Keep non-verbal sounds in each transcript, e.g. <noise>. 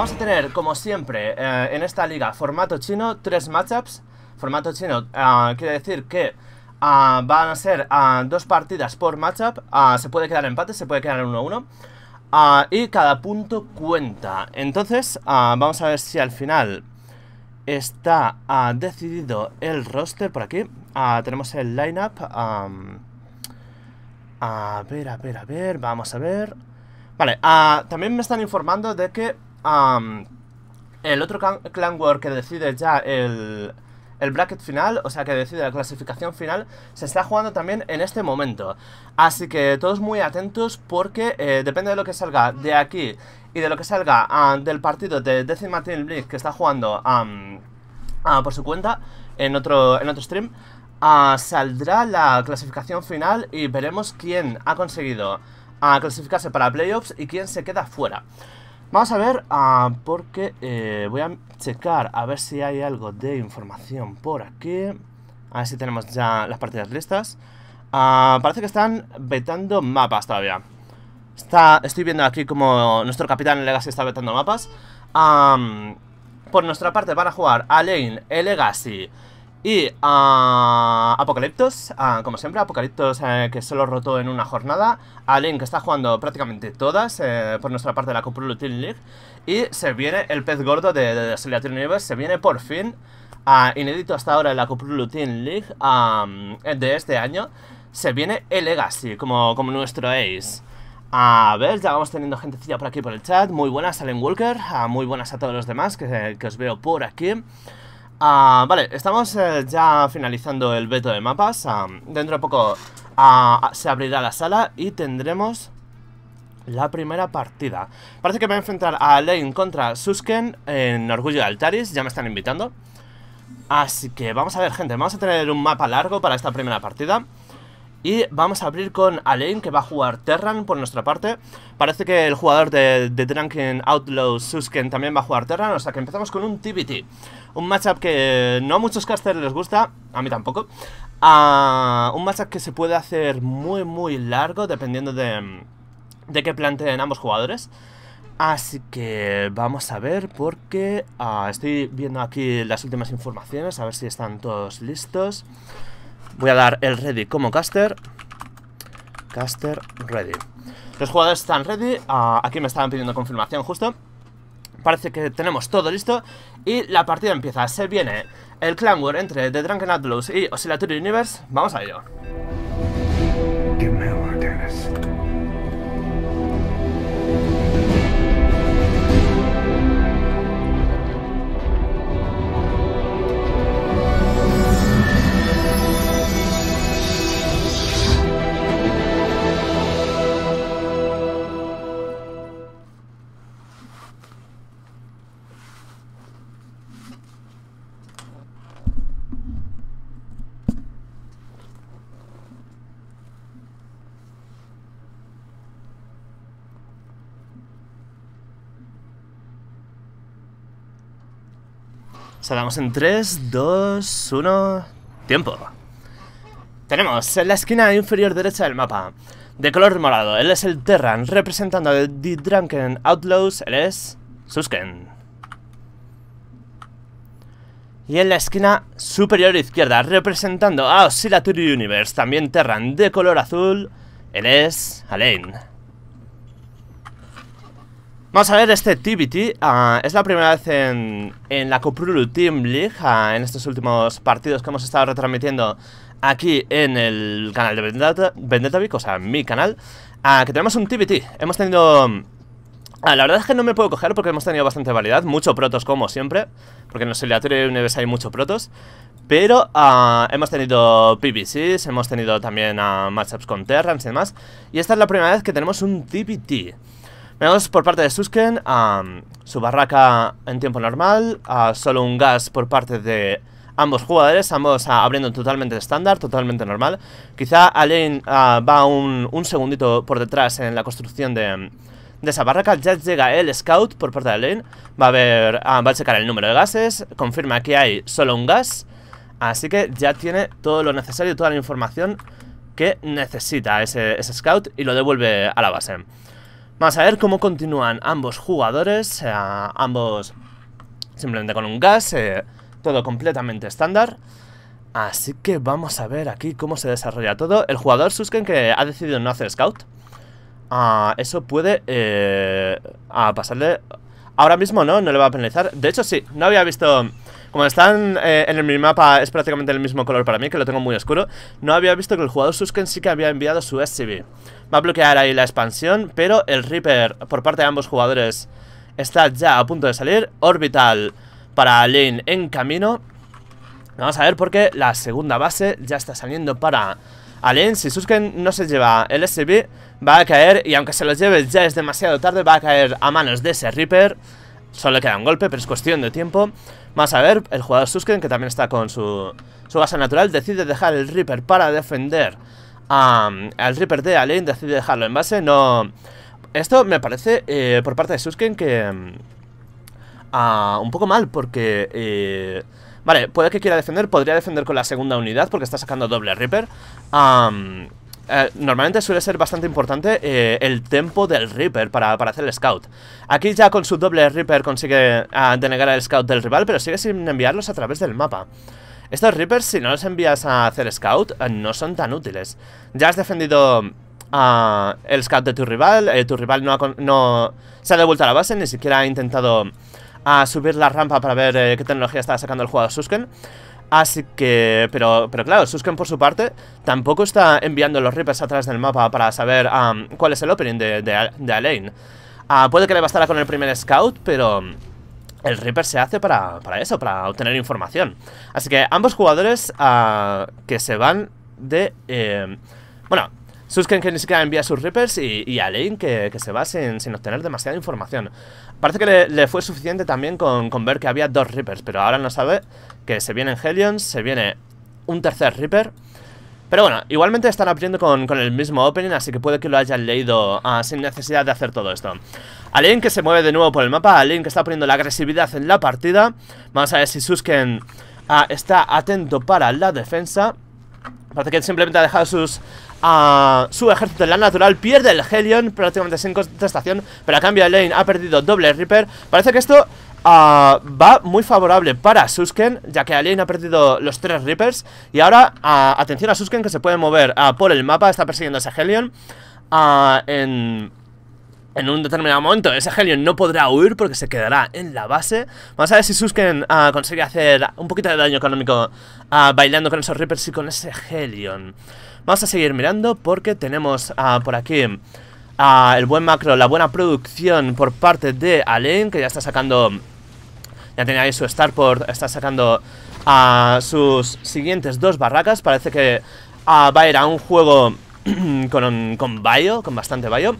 Vamos a tener, como siempre, eh, en esta liga, formato chino, tres matchups. Formato chino eh, quiere decir que ah, van a ser ah, dos partidas por matchup. Ah, se puede quedar empate, se puede quedar 1-1. y cada punto cuenta. Entonces, vamos a ver si al final está decidido el roster por aquí. tenemos el lineup. a ver, a ver, a ver. Vamos a ver. Vale, también me están informando de que el otro clan, war que decide ya el, el bracket final, o sea que decide la clasificación final, se está jugando también en este momento. Así que todos muy atentos porque eh, depende de lo que salga de aquí y de lo que salga ah, del partido de Decima Team League que está jugando ah, por su cuenta en otro, en otro stream, ah, saldrá la clasificación final y veremos quién ha conseguido clasificarse para playoffs y quién se queda fuera. Vamos a ver, ah, porque eh, voy a checar a ver si hay algo de información por aquí. A ver si tenemos ya las partidas listas. Ah, parece que están vetando mapas todavía. estoy viendo aquí como nuestro capitán Legacy está vetando mapas. Ah, por nuestra parte van a jugar Alain, Legacy, y a ah, Apocaliptos, ah, como siempre, Apocaliptos eh, que solo rotó en una jornada, Alin, que está jugando prácticamente todas eh, por nuestra parte de la Cupru Team League, y se viene el pez gordo de, de, Universe, se viene por fin, ah, inédito hasta ahora en la Cupru Team League eh, de este año, se viene el Legacy como, como nuestro ace. A ver, ya vamos teniendo gentecilla por aquí por el chat, muy buenas allen Walker, muy buenas a todos los demás que, que os veo por aquí. Ah, vale, estamos eh, ya finalizando el veto de mapas. Ah, dentro de poco ah, se abrirá la sala y tendremos la primera partida. Parece que va a enfrentar a Alain contra Susken en Orgullo de Altaris. Ya me están invitando. Así que vamos a ver, gente. Vamos a tener un mapa largo para esta primera partida. Y vamos a abrir con Alain, que va a jugar Terran por nuestra parte. Parece que el jugador de, de Drunken Outlaw, Susken, también va a jugar Terran. O sea que empezamos con un TBT. Un matchup que no a muchos casters les gusta, a mí tampoco. Ah, un matchup que se puede hacer muy, muy largo dependiendo de, de qué planteen ambos jugadores. Así que vamos a ver porque ah, estoy viendo aquí las últimas informaciones, a ver si están todos listos. Voy a dar el ready como caster. Caster ready. Los jugadores están ready. Ah, aquí me estaban pidiendo confirmación justo parece que tenemos todo listo y la partida empieza. Se viene el Clan entre The Drunken Outlaws y Oscillatory Universe. Vamos a ello. Saludamos en 3, 2, 1... ¡Tiempo! Tenemos en la esquina inferior derecha del mapa, de color morado, él es el Terran, representando a The Drunken Outlaws, él es Susken. Y en la esquina superior izquierda, representando a Oscillatory Universe, también Terran, de color azul, él es Alain. Vamos a ver este TBT, ah, es la primera vez en, en la Coprulu Team League, ah, en estos últimos partidos que hemos estado retransmitiendo aquí en el canal de Vendetta, o sea, mi canal, ah, que tenemos un TBT. Hemos tenido... la verdad es que no me puedo coger porque hemos tenido bastante variedad, mucho protos como siempre, porque en los y Universe hay muchos protos, pero hemos tenido PBCs, hemos tenido también matchups con Terrans y demás. Y esta es la primera vez que tenemos un TBT. Vemos por parte de Susken mm, su barraca en tiempo normal, solo un gas por parte de ambos jugadores, ambos ah, abriendo totalmente estándar, totalmente normal. Quizá Alain ah, va un, segundito por detrás en la construcción mm, de, esa barraca. Ya llega el scout por parte de Alain, va a, ver, ah, va a checar el número de gases, confirma que hay solo un gas. Así que ya tiene todo lo necesario, toda la información que necesita ese scout y lo devuelve a la base. Vamos a ver cómo continúan ambos jugadores, eh, ambos simplemente con un gas, eh, todo completamente estándar. Así que vamos a ver aquí cómo se desarrolla todo. El jugador Susken que ha decidido no hacer scout. Ah, eso puede eh, a pasarle... Ahora mismo no, no le va a penalizar. De hecho sí, no había visto... Como están en el minimapa es prácticamente el mismo color para mí, que lo tengo muy oscuro. No había visto que el jugador Susken sí que había enviado su SCV. Va a bloquear ahí la expansión, pero el Reaper por parte de ambos jugadores está ya a punto de salir. Orbital para Lane en camino. Vamos a ver porque la segunda base ya está saliendo para Alain. Si Susken no se lleva el SB, va a caer. Y aunque se lo lleve ya es demasiado tarde, va a caer a manos de ese Reaper. Solo le queda un golpe, pero es cuestión de tiempo. Vamos a ver, el jugador Susken, que también está con su, su base natural, decide dejar el Reaper para defender al Reaper de Alien decide dejarlo en base, no... Esto me parece, eh, por parte de Susken, que... Mm, ah, un poco mal, porque... Eh, vale, puede que quiera defender, podría defender con la segunda unidad, porque está sacando doble Reaper. Eh, normalmente suele ser bastante importante el tempo del Reaper para, hacer el scout. Aquí ya con su doble Reaper consigue ah, denegar al scout del rival, pero sigue sin enviarlos a través del mapa. Estos Reapers, si no los envías a hacer scout, eh, no son tan útiles. Ya has defendido a ah, el scout de tu rival, eh, tu rival no, no se ha devuelto a la base, ni siquiera ha intentado ah, subir la rampa para ver eh, qué tecnología está sacando el jugador Susken. Así que, pero, pero claro, Susken por su parte tampoco está enviando los Reapers atrás del mapa para saber ah, cuál es el opening de, Alain. puede que le bastara con el primer scout, pero el Reaper se hace para, eso, para obtener información. Así que ambos jugadores ah, que se van de... Eh, bueno, Susken que ni siquiera envía sus Reapers y, y Alain que, se va sin, obtener demasiada información. Parece que le, fue suficiente también con, ver que había dos Reapers, pero ahora no sabe que se vienen Helions, se viene un tercer Reaper. Pero bueno, igualmente están abriendo con, el mismo opening, así que puede que lo hayan leído ah, sin necesidad de hacer todo esto. Alien que se mueve de nuevo por el mapa, Alien que está poniendo la agresividad en la partida. Vamos a ver si Susken ah, está atento para la defensa. Parece que simplemente ha dejado sus, ah, su ejército en la natural. Pierde el Helion prácticamente sin contestación, pero a cambio de ha perdido doble Reaper. Parece que esto ah, va muy favorable para Susken, ya que Alien ha perdido los tres Reapers. Y ahora, atención a Susken, que se puede mover por el mapa, está persiguiendo a ese Helion en, en un determinado momento ese Helion no podrá huir porque se quedará en la base. Vamos a ver si Susken ah, consigue hacer un poquito de daño económico ah, bailando con esos Reapers y con ese Helion. Vamos a seguir mirando porque tenemos ah, por aquí el buen macro, la buena producción por parte de Allen que ya está sacando... Ya tenía ahí su Starport, está sacando a sus siguientes dos barracas. Parece que va a ir a un juego <clears throat> con, con Bayo, con bastante Bayo.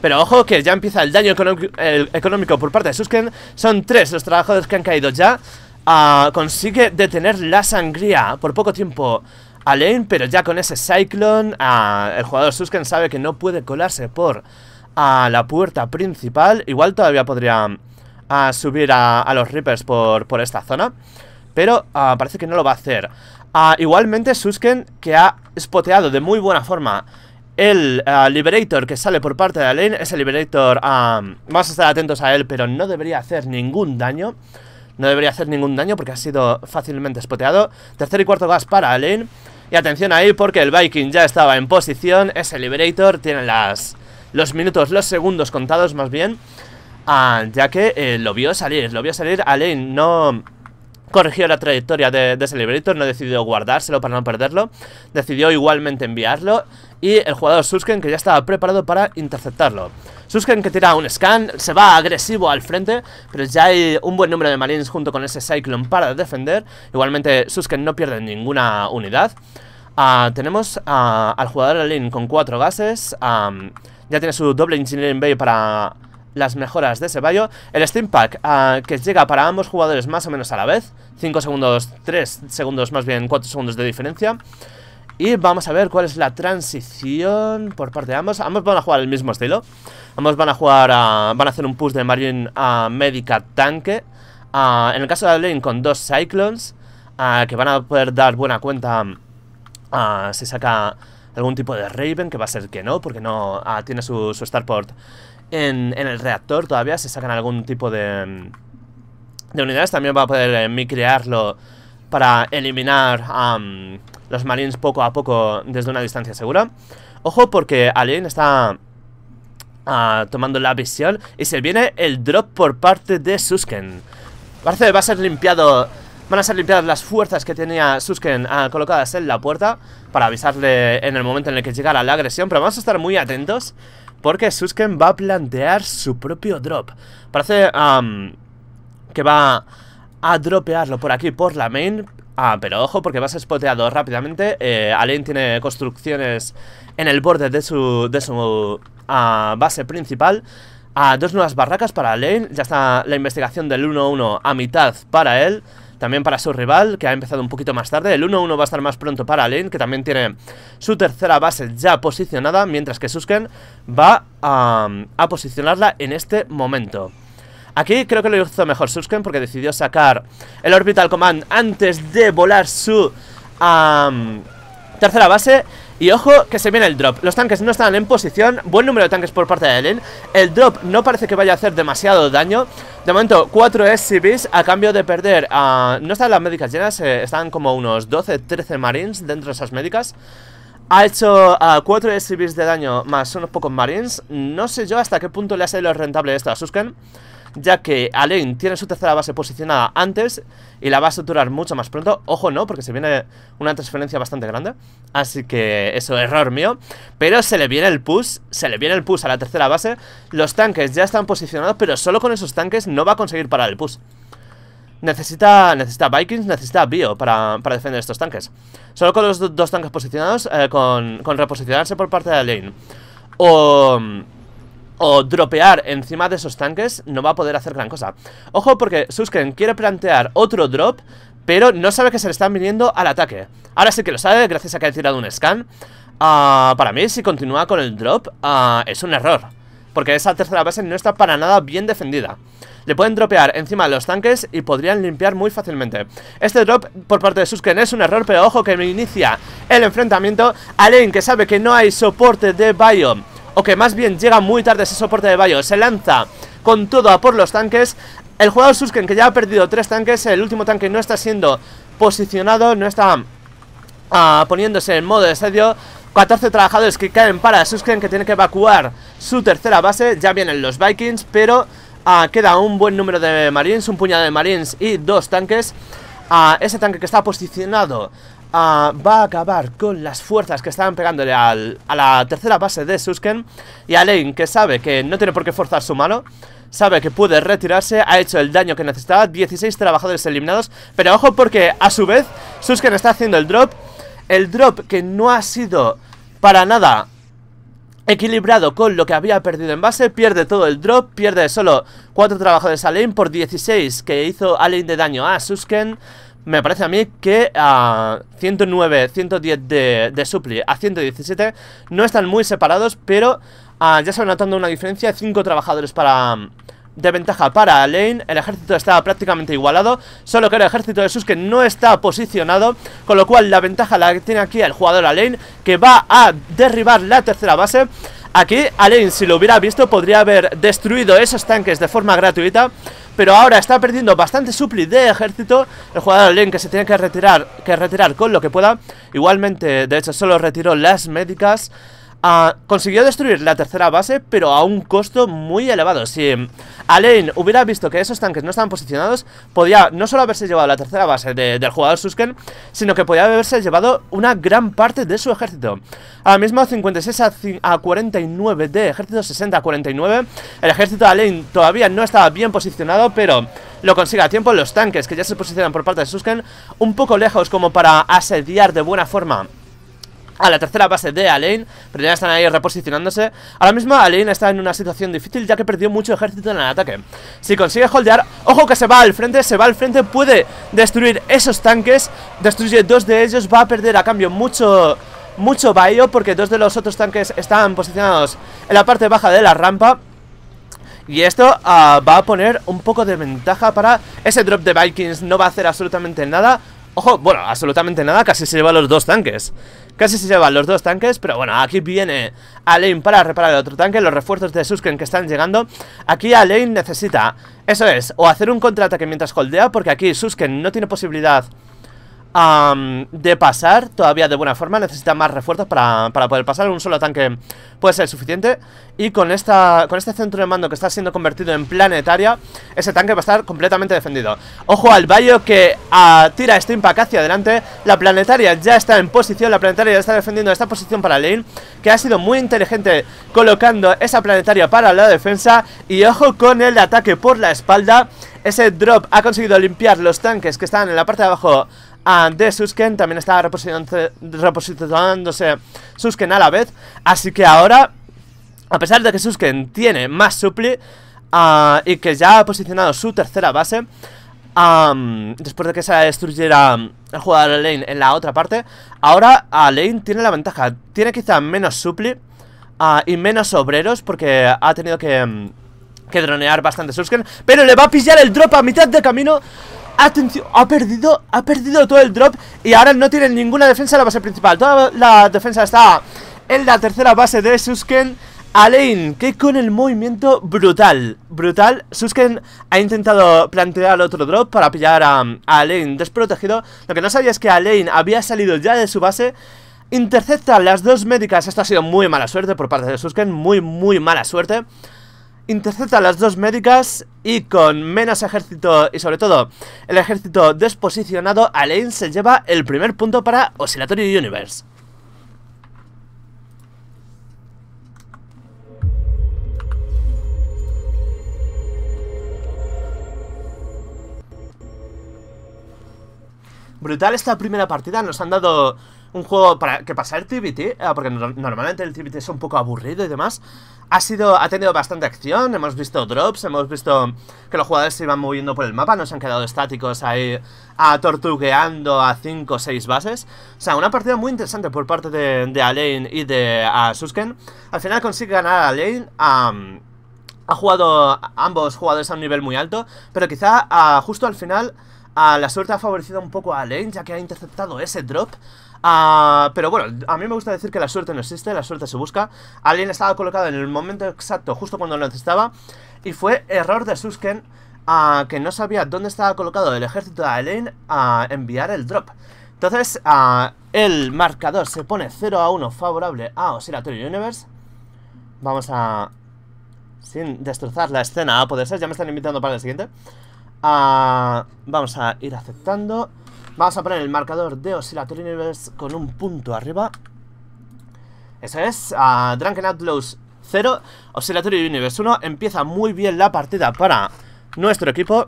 Pero ojo que ya empieza el daño económico por parte de Susken. Son tres los trabajadores que han caído ya. Ah, consigue detener la sangría por poco tiempo a Lane, pero ya con ese Cyclone, ah, el jugador Susken sabe que no puede colarse por a ah, la puerta principal. Igual todavía podría subir a, los Reapers por, por esta zona, pero parece que no lo va a hacer. igualmente Susken, que ha spoteado de muy buena forma el ah, Liberator que sale por parte de Alain Ese Liberator, ah, vamos a estar atentos a él Pero no debería hacer ningún daño No debería hacer ningún daño porque ha sido fácilmente spoteado Tercer y cuarto gas para Alain Y atención ahí porque el Viking ya estaba en posición Ese Liberator tiene las, los minutos, los segundos contados más bien ah, Ya que eh, lo vio salir, lo vio salir Alain no corrigió la trayectoria de, ese liberator, no decidió guardárselo para no perderlo, decidió igualmente enviarlo y el jugador Susken que ya estaba preparado para interceptarlo. Susken que tira un scan, se va agresivo al frente, pero ya hay un buen número de marines junto con ese Cyclone para defender. Igualmente Susken no pierde ninguna unidad. Ah, tenemos ah, al jugador Alin con cuatro gases. Ah, ya tiene su doble Engineering Bay para las mejoras de ese bayo. El Steam Pack, que llega para ambos jugadores más o menos a la vez. 5 segundos, 3 segundos más bien, 4 segundos de diferencia. Y vamos a ver cuál es la transición por parte de ambos. Ambos van a jugar el mismo estilo. Ambos van a jugar a, van a hacer un push de Marine a Médica Tanque. en el caso de Adeline con dos Cyclones, que van a poder dar buena cuenta si saca algún tipo de Raven, que va a ser que no, porque no tiene su, Starport en, el reactor todavía. Si sacan algún tipo de, de unidades, también va a poder eh, micrearlo crearlo para eliminar a los Marines poco a poco desde una distancia segura. Ojo porque Alien está ah, tomando la visión y se viene el drop por parte de Susken. Parece que va a ser limpiado... Van a ser limpiadas las fuerzas que tenía Susken ah, colocadas en la puerta para avisarle en el momento en el que llegara la agresión, pero vamos a estar muy atentos porque Susken va a plantear su propio drop. Parece que va a dropearlo por aquí, por la main, Ah, pero ojo porque vas spoteado rápidamente. Eh, Alain tiene construcciones en el borde de su, de su ah, base principal. Ah, dos nuevas barracas para Alain, Ya está la investigación del 1-1 a mitad para él. También para su rival, que ha empezado un poquito más tarde. El 1-1 va a estar más pronto para Alain que también tiene su tercera base ya posicionada. Mientras que Susken va ah, a posicionarla en este momento. Aquí creo que lo hizo mejor Susken porque decidió sacar el Orbital Command antes de volar su tercera base. Y ojo que se viene el drop. Los tanques no están en posición. Buen número de tanques por parte de Ellen. El drop no parece que vaya a hacer demasiado daño. De momento, 4 SCVs a cambio de perder... a. no están las médicas llenas. Eh, están como unos 12, 13 marines dentro de esas médicas. Ha hecho 4 ah, SCVs de daño más unos pocos marines. No sé yo hasta qué punto le ha salido rentable esto a Susken ya que Alain tiene su tercera base posicionada antes y la va a saturar mucho más pronto. Ojo, no, porque se viene una transferencia bastante grande. Así que eso, error mío. Pero se le viene el push, se le viene el push a la tercera base. Los tanques ya están posicionados, pero solo con esos tanques no va a conseguir parar el push. Necesita, necesita Vikings, necesita Bio para, defender estos tanques. Solo con los dos tanques posicionados, eh, con, con reposicionarse por parte de Alain. O o dropear encima de esos tanques no va a poder hacer gran cosa. Ojo porque Susken quiere plantear otro drop, pero no sabe que se le están viniendo al ataque. Ahora sí que lo sabe, gracias a que ha tirado un scan. Ah, para mí, si continúa con el drop, ah, es un error. Porque esa tercera base no está para nada bien defendida. Le pueden dropear encima de los tanques y podrían limpiar muy fácilmente. Este drop por parte de Susken es un error, pero ojo que me inicia el enfrentamiento. Alain que sabe que no hay soporte de Biome o que más bien llega muy tarde ese soporte de Bayo, se lanza con todo a por los tanques. El jugador Susken, que ya ha perdido tres tanques, el último tanque no está siendo posicionado, no está ah, poniéndose en modo de asedio. 14 trabajadores que caen para Susken, que tiene que evacuar su tercera base. Ya vienen los Vikings, pero ah, queda un buen número de Marines, un puñado de Marines y dos tanques. Ah, ese tanque que está posicionado Ah, va a acabar con las fuerzas que estaban pegándole a la tercera base de Susken y a Lane, que sabe que no tiene por qué forzar su mano, sabe que puede retirarse, ha hecho el daño que necesitaba, 16 trabajadores eliminados, pero ojo porque a su vez Susken está haciendo el drop, el drop que no ha sido para nada equilibrado con lo que había perdido en base, pierde todo el drop, pierde solo 4 trabajadores a Lane por 16 que hizo a Lane de daño a Susken me parece a mí que a 109, 110 de, de Supli a 117 no están muy separados, pero ah, ya se va notando una diferencia, 5 trabajadores para... De ventaja para Lane, el ejército está prácticamente igualado, solo que el ejército de que no está posicionado, con lo cual la ventaja la tiene aquí el jugador Alain que va a derribar la tercera base. Aquí Alain si lo hubiera visto, podría haber destruido esos tanques de forma gratuita, pero ahora está perdiendo bastante supli de ejército. El jugador Link que se tiene que retirar, que retirar con lo que pueda. Igualmente, de hecho, solo retiró las médicas. Ah, consiguió destruir la tercera base, pero a un costo muy elevado. Si em, Alain hubiera visto que esos tanques no estaban posicionados, podía no solo haberse llevado la tercera base del jugador Susken, sino que podía haberse llevado una gran parte de su ejército. Ahora mismo 56 a, 49 de ejército, 60 a 49. El ejército de Alain todavía no estaba bien posicionado, pero lo consigue a tiempo. Los tanques que ya se posicionan por parte de Susken, un poco lejos como para asediar de buena forma a la tercera base de Alain, pero ya están ahí reposicionándose. Ahora mismo Alain está en una situación difícil ya que perdió mucho ejército en el ataque. Si consigue holdear, ojo que se va al frente, se va al frente, puede destruir esos tanques, destruye dos de ellos, va a perder a cambio mucho... Mucho bayo porque dos de los otros tanques están posicionados en la parte baja de la rampa y esto ah, va a poner un poco de ventaja para ese drop de Vikings. No va a hacer absolutamente nada. Ojo, bueno, absolutamente nada, casi se lleva los dos tanques Casi se llevan los dos tanques, pero bueno, aquí viene Alain para reparar el otro tanque Los refuerzos de Susken que están llegando Aquí Alain necesita, eso es, o hacer un contraataque mientras holdea Porque aquí Susken no tiene posibilidad de pasar todavía de buena forma Necesita más refuerzos para, para poder pasar Un solo tanque puede ser suficiente Y con, esta, con este centro de mando que está siendo convertido en planetaria Ese tanque va a estar completamente defendido Ojo al Bayo que ah, tira este impact hacia adelante La planetaria ya está en posición La planetaria ya está defendiendo esta posición para Lane Que ha sido muy inteligente colocando esa planetaria para la defensa Y ojo con el ataque por la espalda ese drop ha conseguido limpiar los tanques que estaban en la parte de abajo ah, de Susken. También estaba reposicionándose Susken a la vez. Así que ahora ahora, a pesar de que Susken tiene más supli ah, y que ya ha posicionado su tercera base, después de que se destruyera el jugador de Lane en la otra parte, ahora Alain ah, Lane tiene la ventaja. Tiene quizá menos supli ah, y menos obreros porque ha tenido mm, que... dronear bastante Susken Pero le va a pillar el drop a mitad de camino Atención, ha perdido, ha perdido todo el drop Y ahora no tiene ninguna defensa en la base principal Toda la defensa está en la tercera base de Susken Alain, que con el movimiento brutal, brutal, Susken ha intentado plantear otro drop para pillar a, Alain desprotegido. Lo que no sabía es que Alain había salido ya de su base Intercepta las dos médicas. Esto ha sido muy mala suerte por parte de Susken. Muy, muy mala suerte. Intercepta las dos médicas y con menos ejército y sobre todo el ejército desposicionado, Alain se lleva el primer punto para Oscillatory Universe. Brutal esta primera partida, nos han dado un juego para que pasar el TBT, eh, porque normalmente el TBT es un poco aburrido y demás. Ha, sido, ha tenido bastante acción, hemos visto drops, hemos visto que los jugadores se iban moviendo por el mapa, nos han quedado estáticos ahí a tortugueando a 5 o 6 bases. O sea, una partida muy interesante por parte de, de Alain y de a Susken. Al final consigue ganar a Alain. ha jugado ambos jugadores a un nivel muy alto, pero quizá ah, justo al final la suerte ha favorecido un poco a Lane, ya que ha interceptado ese drop. Ah, pero bueno, a mí me gusta decir que la suerte no existe, la suerte se busca. Alien estaba colocado en el momento exacto, justo cuando lo necesitaba. Y fue error de Susken, ah, que no sabía dónde estaba colocado el ejército de Alien, a enviar el drop. Entonces, ah, el marcador se pone 0 a 1 favorable a Oscillatory Universe. Vamos a... Sin destrozar la escena, a poder ser, ya me están invitando para el siguiente a... Vamos a ir aceptando Vamos a poner el marcador de Oscillatory Universe con un punto arriba Eso es, a Drunken Outlaws 0 Oscillatory Universe 1 Empieza muy bien la partida para nuestro equipo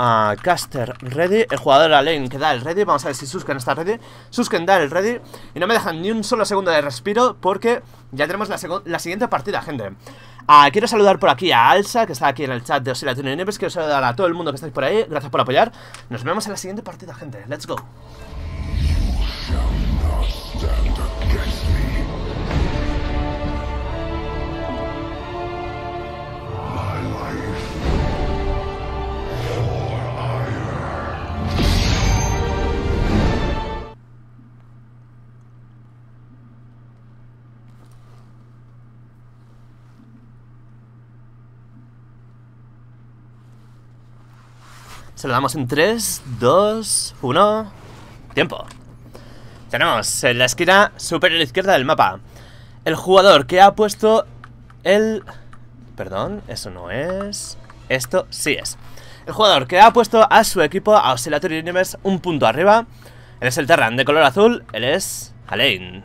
a Caster ready, el jugador a lane que da el ready, vamos a ver si Susken está ready, Susken da el ready y no me dejan ni un solo segundo de respiro porque ya tenemos la, la siguiente partida, gente. Ah, quiero saludar por aquí a Alsa, que está aquí en el chat de Oscilatorio Nieves. Quiero saludar a todo el mundo que estáis por ahí. Gracias por apoyar. Nos vemos en la siguiente partida, gente. Let's go. Se lo damos en 3, 2, 1... ¡Tiempo! Tenemos en la esquina superior izquierda del mapa el jugador que ha puesto el... Perdón, eso no es... Esto sí es. El jugador que ha puesto a su equipo a Oscillatory Universe un punto arriba. Él es el Terran de color azul, él es Alain.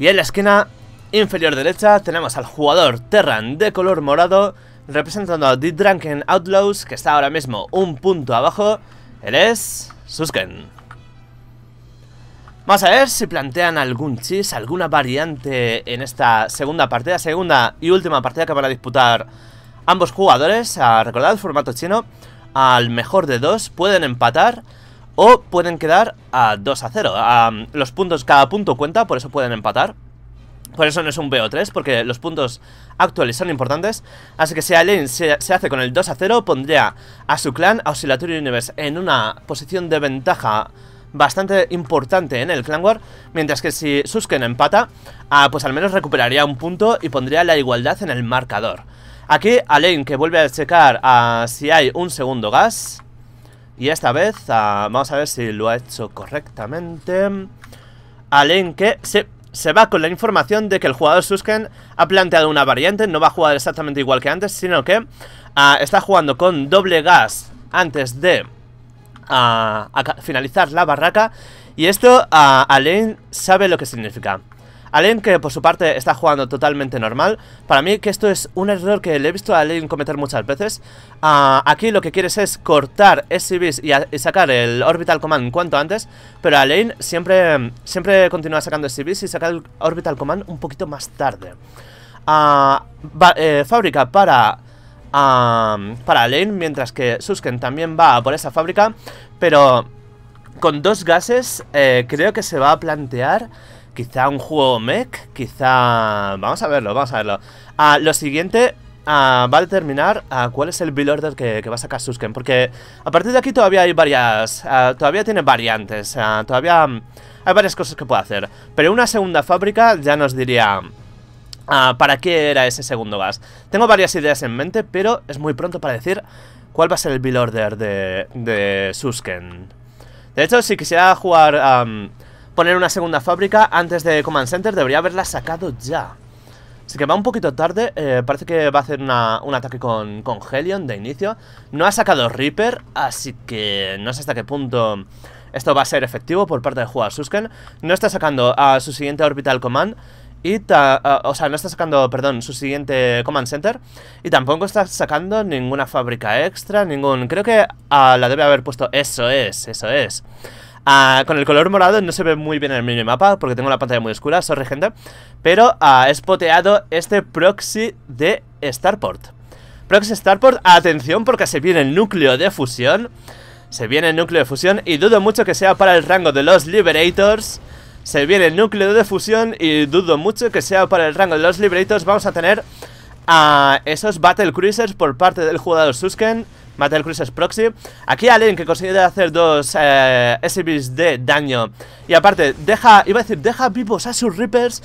Y en la esquina inferior derecha tenemos al jugador Terran de color morado representando a The Drunken Outlaws, que está ahora mismo un punto abajo. Él es... Susken. Vamos a ver si plantean algún chis, alguna variante en esta segunda partida, segunda y última partida que van a disputar ambos jugadores. Ah, recordad el formato chino, al mejor de dos pueden empatar o pueden quedar a 2 a 0. Ah, los puntos, cada punto cuenta, por eso pueden empatar. Por eso no es un BO3, porque los puntos actuales son importantes. Así que si Alain se, hace con el 2 a 0, pondría a su clan, a Oscillatory Universe, en una posición de ventaja bastante importante en el Clan War. Mientras que si Susken empata, ah, pues al menos recuperaría un punto y pondría la igualdad en el marcador. Aquí Alain que vuelve a checar ah, si hay un segundo gas. Y esta vez, ah, vamos a ver si lo ha hecho correctamente. Alain que... se se va con la información de que el jugador Susken ha planteado una variante, no va a jugar exactamente igual que antes, sino que ah, está jugando con doble gas antes de ah, finalizar la barraca. Y esto a ah, sabe lo que significa. Alain que por su parte está jugando totalmente normal. Para mí que esto es un error que le he visto a Alain cometer muchas veces. Ah, aquí lo que quieres es cortar SCVs y, y, sacar el Orbital Command cuanto antes, pero Alain siempre, siempre continúa sacando SCVs y saca el Orbital Command un poquito más tarde. Ah, eh, fábrica para ah, para mientras que Susken también va por esa fábrica, pero con dos gases eh, creo que se va a plantear Quizá un juego mech, quizá... Vamos a verlo, vamos a verlo. Ah, lo siguiente ah, va a determinar ah, cuál es el build order que, va a sacar Susken, porque a partir de aquí todavía hay varias... todavía tiene variantes, todavía mm, hay varias cosas que puede hacer. Pero una segunda fábrica ya nos diría... ¿Para qué era ese segundo gas? Tengo varias ideas en mente, pero es muy pronto para decir cuál va a ser el build order de, Susken. De hecho, si quisiera jugar poner una segunda fábrica antes de Command Center. Debería haberla sacado ya. Así que va un poquito tarde. Eh, parece que va a hacer un ataque con, Helion de inicio. No ha sacado Reaper, así que no sé hasta qué punto esto va a ser efectivo por parte de jugar Susken. No está sacando a su siguiente Orbital Command. Y o sea, no está sacando, perdón, su siguiente Command Center. Y tampoco está sacando ninguna fábrica extra, ningún... Creo que la debe haber puesto... Eso es, eso es. Ah, con el color morado no se ve muy bien en el mapa porque tengo la pantalla muy oscura, sorry gente. Pero ah, he spoteado este proxy de Starport. Proxy Starport, atención porque se viene el núcleo de fusión. Se viene el núcleo de fusión y dudo mucho que sea para el rango de los Liberators. Se viene el núcleo de fusión y dudo mucho que sea para el rango de los Liberators. Vamos a tener a ah, esos Battle Cruisers por parte del jugador Susken. Cruises Proxy. Aquí alguien que consigue hacer dos eh, SBs de daño. Y aparte, deja, iba a decir, deja vivos a sus Reapers,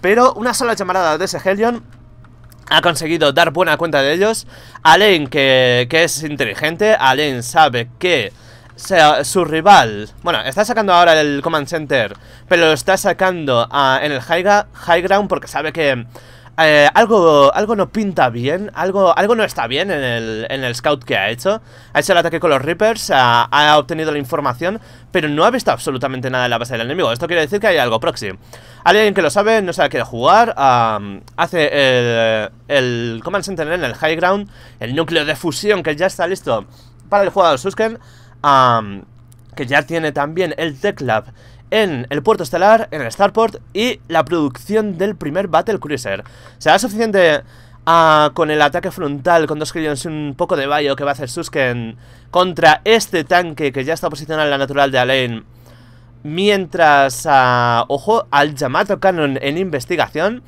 pero una sola llamarada de ese Helion ha conseguido dar buena cuenta de ellos. Alain que, que es inteligente, allen sabe que... Sea, su rival. Bueno, está sacando ahora el Command Center, pero lo está sacando ah, en el high, ground porque sabe que eh, algo, algo no pinta bien, algo, algo no está bien en el, scout que ha hecho. Ha hecho el ataque con los Reapers, ha, obtenido la información, pero no ha visto absolutamente nada en la base del enemigo. Esto quiere decir que hay algo proxy. Alguien que lo sabe, no sabe qué jugar, hace el, el Command Center en el High Ground, el núcleo de fusión que ya está listo para el jugador Susken. que ya tiene también el Tech Lab en el puerto estelar, en el Starport y la producción del primer Battle Cruiser. ¿Será suficiente ah, con el ataque frontal con dos crayons y un poco de bayo que va a hacer Susken contra este tanque que ya está posicionado en la natural de Alain? Mientras, ah, ojo, al Yamato Cannon en investigación,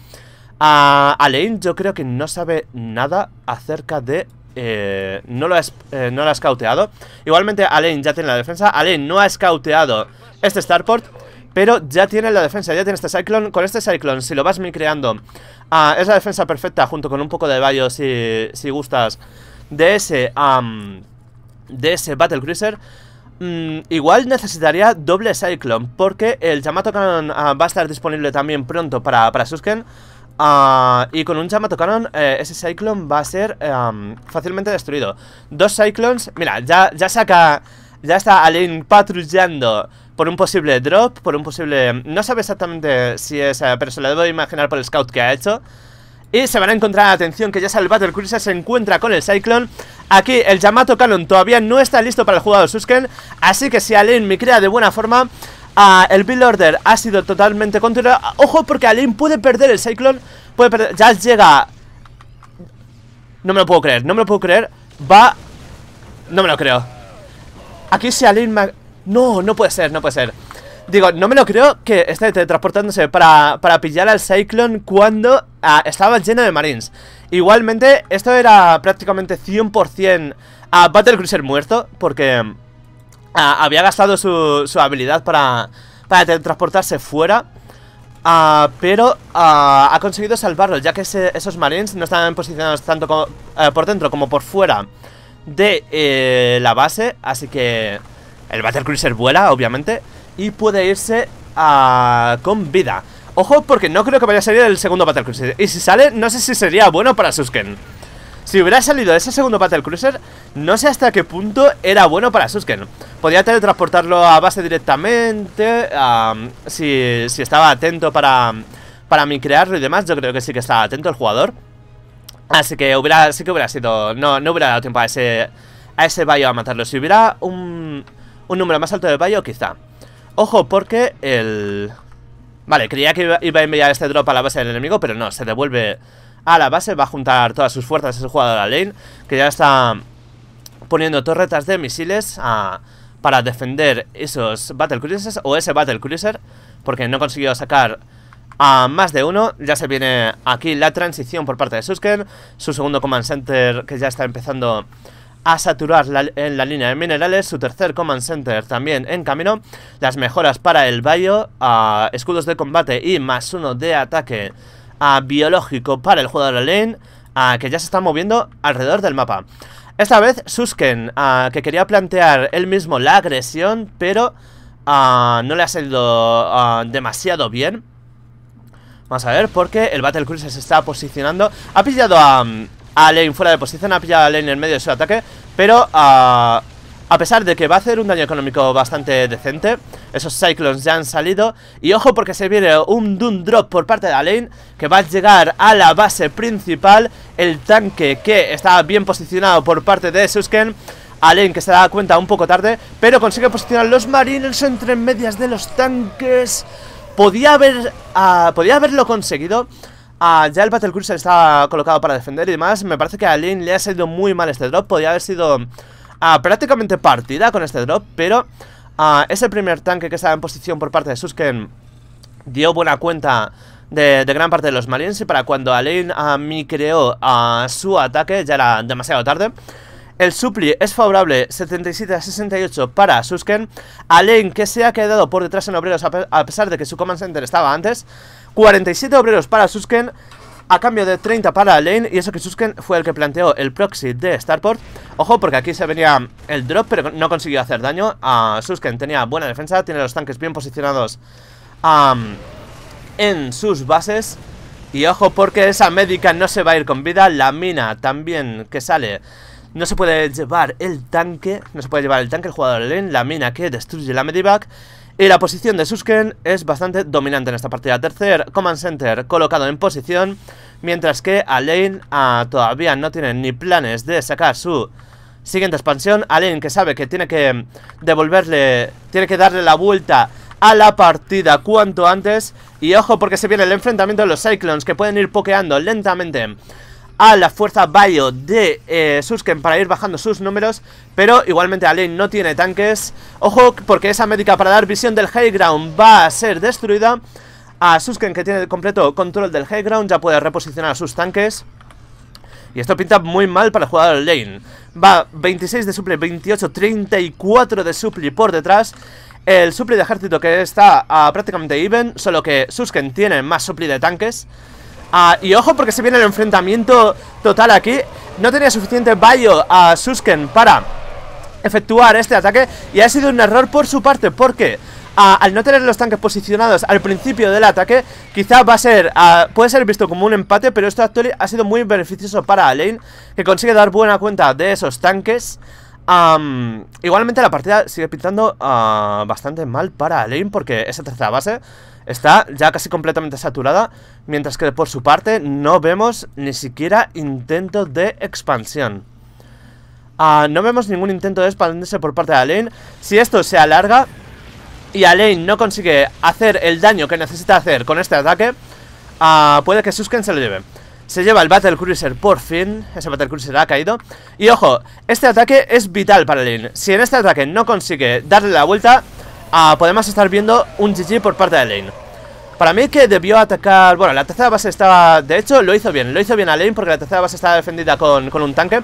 a ah, Alain yo creo que no sabe nada acerca de eh, no, lo ha, eh, no lo Igualmente Alain ya tiene la defensa Alain no ha scouteado este Starport Pero ya tiene la defensa, ya tiene este Cyclone Con este Cyclone, si lo vas micreando ah, Es la defensa perfecta junto con un poco de Bayo si, si gustas De ese, de ese Battle Cruiser mm, igual necesitaría doble Cyclone Porque el Yamato Cannon ah, va a estar disponible también pronto para, para Susken Ah, y con un Yamato Cannon eh, ese Cyclone va a ser fácilmente destruido. Dos Cyclones... Mira, ya, ya saca... Ya está Alien patrullando por un posible drop, por un posible... No sabe exactamente si es... Eh, pero se lo debo imaginar por el scout que ha hecho. Y se van a encontrar, atención, que ya sale el Battle Cruiser, se encuentra con el Cyclone. Aquí el Yamato Cannon todavía no está listo para el jugador Susken, así que si Alien me crea de buena forma, Ah, el Build Order ha sido totalmente controlado. Ojo, porque Alin puede perder el Cyclone. Puede perder. Ya llega. No me lo puedo creer, no me lo puedo creer. Va. No me lo creo. Aquí si Alin. Me... No, no puede ser, no puede ser. Digo, no me lo creo que esté teletransportándose para, para pillar al Cyclone cuando ah, estaba lleno de Marines. Igualmente, esto era prácticamente 100% a ah, Battlecruiser muerto, porque. Ah, había gastado su, habilidad para, para teletransportarse fuera. Ah, pero ah, ha conseguido salvarlo, ya que esos marines no estaban posicionados tanto eh, por dentro como por fuera de eh, la base. Así que el Battlecruiser vuela, obviamente, y puede irse con vida. Ojo, porque no creo que vaya a salir el segundo Battlecruiser. Y si sale, no sé si sería bueno para Susken. Si hubiera salido ese segundo Battle Cruiser, no sé hasta qué punto era bueno para Susken. Podía teletransportarlo a base directamente, si, si, estaba atento para, para crearlo y demás, yo creo que sí que estaba atento el jugador. Así que hubiera, sí que hubiera sido, no, no hubiera dado tiempo a ese, a ese Bayo a matarlo. Si hubiera un, un número más alto de Bayo, quizá. Ojo, porque el... Vale, creía que iba a enviar este drop a la base del enemigo, pero no, se devuelve a ah, la base, va a juntar todas sus fuerzas El jugador de la lane, que ya está poniendo torretas de misiles ah, para defender esos Battle Cruisers o ese Battle Cruiser, porque no consiguió sacar a más de uno. Ya se viene aquí la transición por parte de Susken, su segundo Command Center que ya está empezando a saturar la, en la línea de minerales, su tercer Command Center también en camino, las mejoras para el Bayo, ah, escudos de combate y más uno de ataque biológico para el jugador Lane a que ya se está moviendo alrededor del mapa. Esta vez Susken, a que quería plantear él mismo la agresión, pero no le ha salido demasiado bien. Vamos a ver, porque el Battle Cruiser se está posicionando. Ha pillado a, a Lane fuera de posición, ha pillado a Lane en medio de su ataque, pero a a pesar de que va a hacer un daño económico bastante decente Esos Cyclones ya han salido Y ojo porque se viene un Doom Drop por parte de Alain. Que va a llegar a la base principal El tanque que está bien posicionado por parte de Susken Alain que se da cuenta un poco tarde Pero consigue posicionar los marines entre medias de los tanques Podía haber, ah, podía haberlo conseguido ah, ya el Battle Cruiser está colocado para defender y demás. Me parece que a Alain le ha salido muy mal este drop. podía haber sido prácticamente partida con este drop, pero Ese primer tanque que estaba en posición por parte de Susken. Dio buena cuenta de, gran parte de los marines y para cuando Alain ah, creó micreó ah, su ataque ya era demasiado tarde. El supli es favorable 77 a 68 para Susken. Alain que se ha quedado por detrás en obreros a, a pesar de que su command center estaba antes. 47 obreros para Susken a cambio de 30 para lane y eso que Susken fue el que planteó el proxy de Starport. Ojo, porque aquí se venía el drop, pero no consiguió hacer daño. a Susken tenía buena defensa, tiene los tanques bien posicionados en sus bases. Y ojo, porque esa médica no se va a ir con vida. La mina también que sale no se puede llevar el tanque, no se puede llevar el tanque el jugador lane, la mina que destruye la medivac y la posición de Susken es bastante dominante en esta partida. Tercer Command Center colocado en posición, mientras que Alain ah, todavía no tiene ni planes de sacar su siguiente expansión. Alain que sabe que tiene que devolverle, tiene que darle la vuelta a la partida cuanto antes. Y ojo porque se viene el enfrentamiento de los Cyclones que pueden ir pokeando lentamente a la fuerza Bayo de eh, Susken para ir bajando sus números Pero igualmente Lane no tiene tanques Ojo porque esa médica para dar visión del high ground va a ser destruida A Susken que tiene completo control del high ground ya puede reposicionar sus tanques y esto pinta muy mal para el jugador lane Va 26 de suple, 28, 34 de supli por detrás El supli de ejército que está prácticamente even Solo que Susken tiene más supli de tanques Ah, y ojo porque se viene el enfrentamiento total aquí. No tenía suficiente vallo a Susken para efectuar este ataque y ha sido un error por su parte porque ah, al no tener los tanques posicionados al principio del ataque quizá va a ser ah, puede ser visto como un empate pero esto actual ha sido muy beneficioso para Alain que consigue dar buena cuenta de esos tanques igualmente la partida sigue pintando bastante mal para Alain porque esa tercera base Está ya casi completamente saturada, mientras que por su parte no vemos ni siquiera intento de expansión. Ah, no vemos ningún intento de expandirse por parte de Alain. Si esto se alarga y Alain no consigue hacer el daño que necesita hacer con este ataque, ah, puede que Susken se lo lleve. Se lleva el Battle Cruiser por fin, ese Battle Cruiser ha caído. Y ojo, este ataque es vital para Alain... Si en este ataque no consigue darle la vuelta, Ah, podemos estar viendo un GG por parte de Lane. Para mí que debió atacar... Bueno, la tercera base estaba... De hecho, lo hizo bien. Lo hizo bien a Lane porque la tercera base estaba defendida con, con un tanque.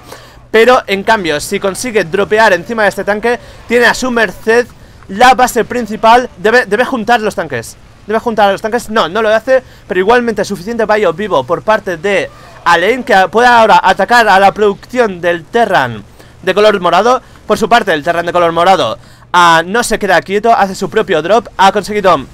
Pero, en cambio, si consigue dropear encima de este tanque, tiene a su merced la base principal. Debe, debe juntar los tanques. Debe juntar los tanques. No, no lo hace, pero igualmente suficiente bio vivo por parte de Alain que pueda ahora atacar a la producción del Terran de color morado. Por su parte, el Terran de color morado no se queda quieto, hace su propio drop Ha conseguido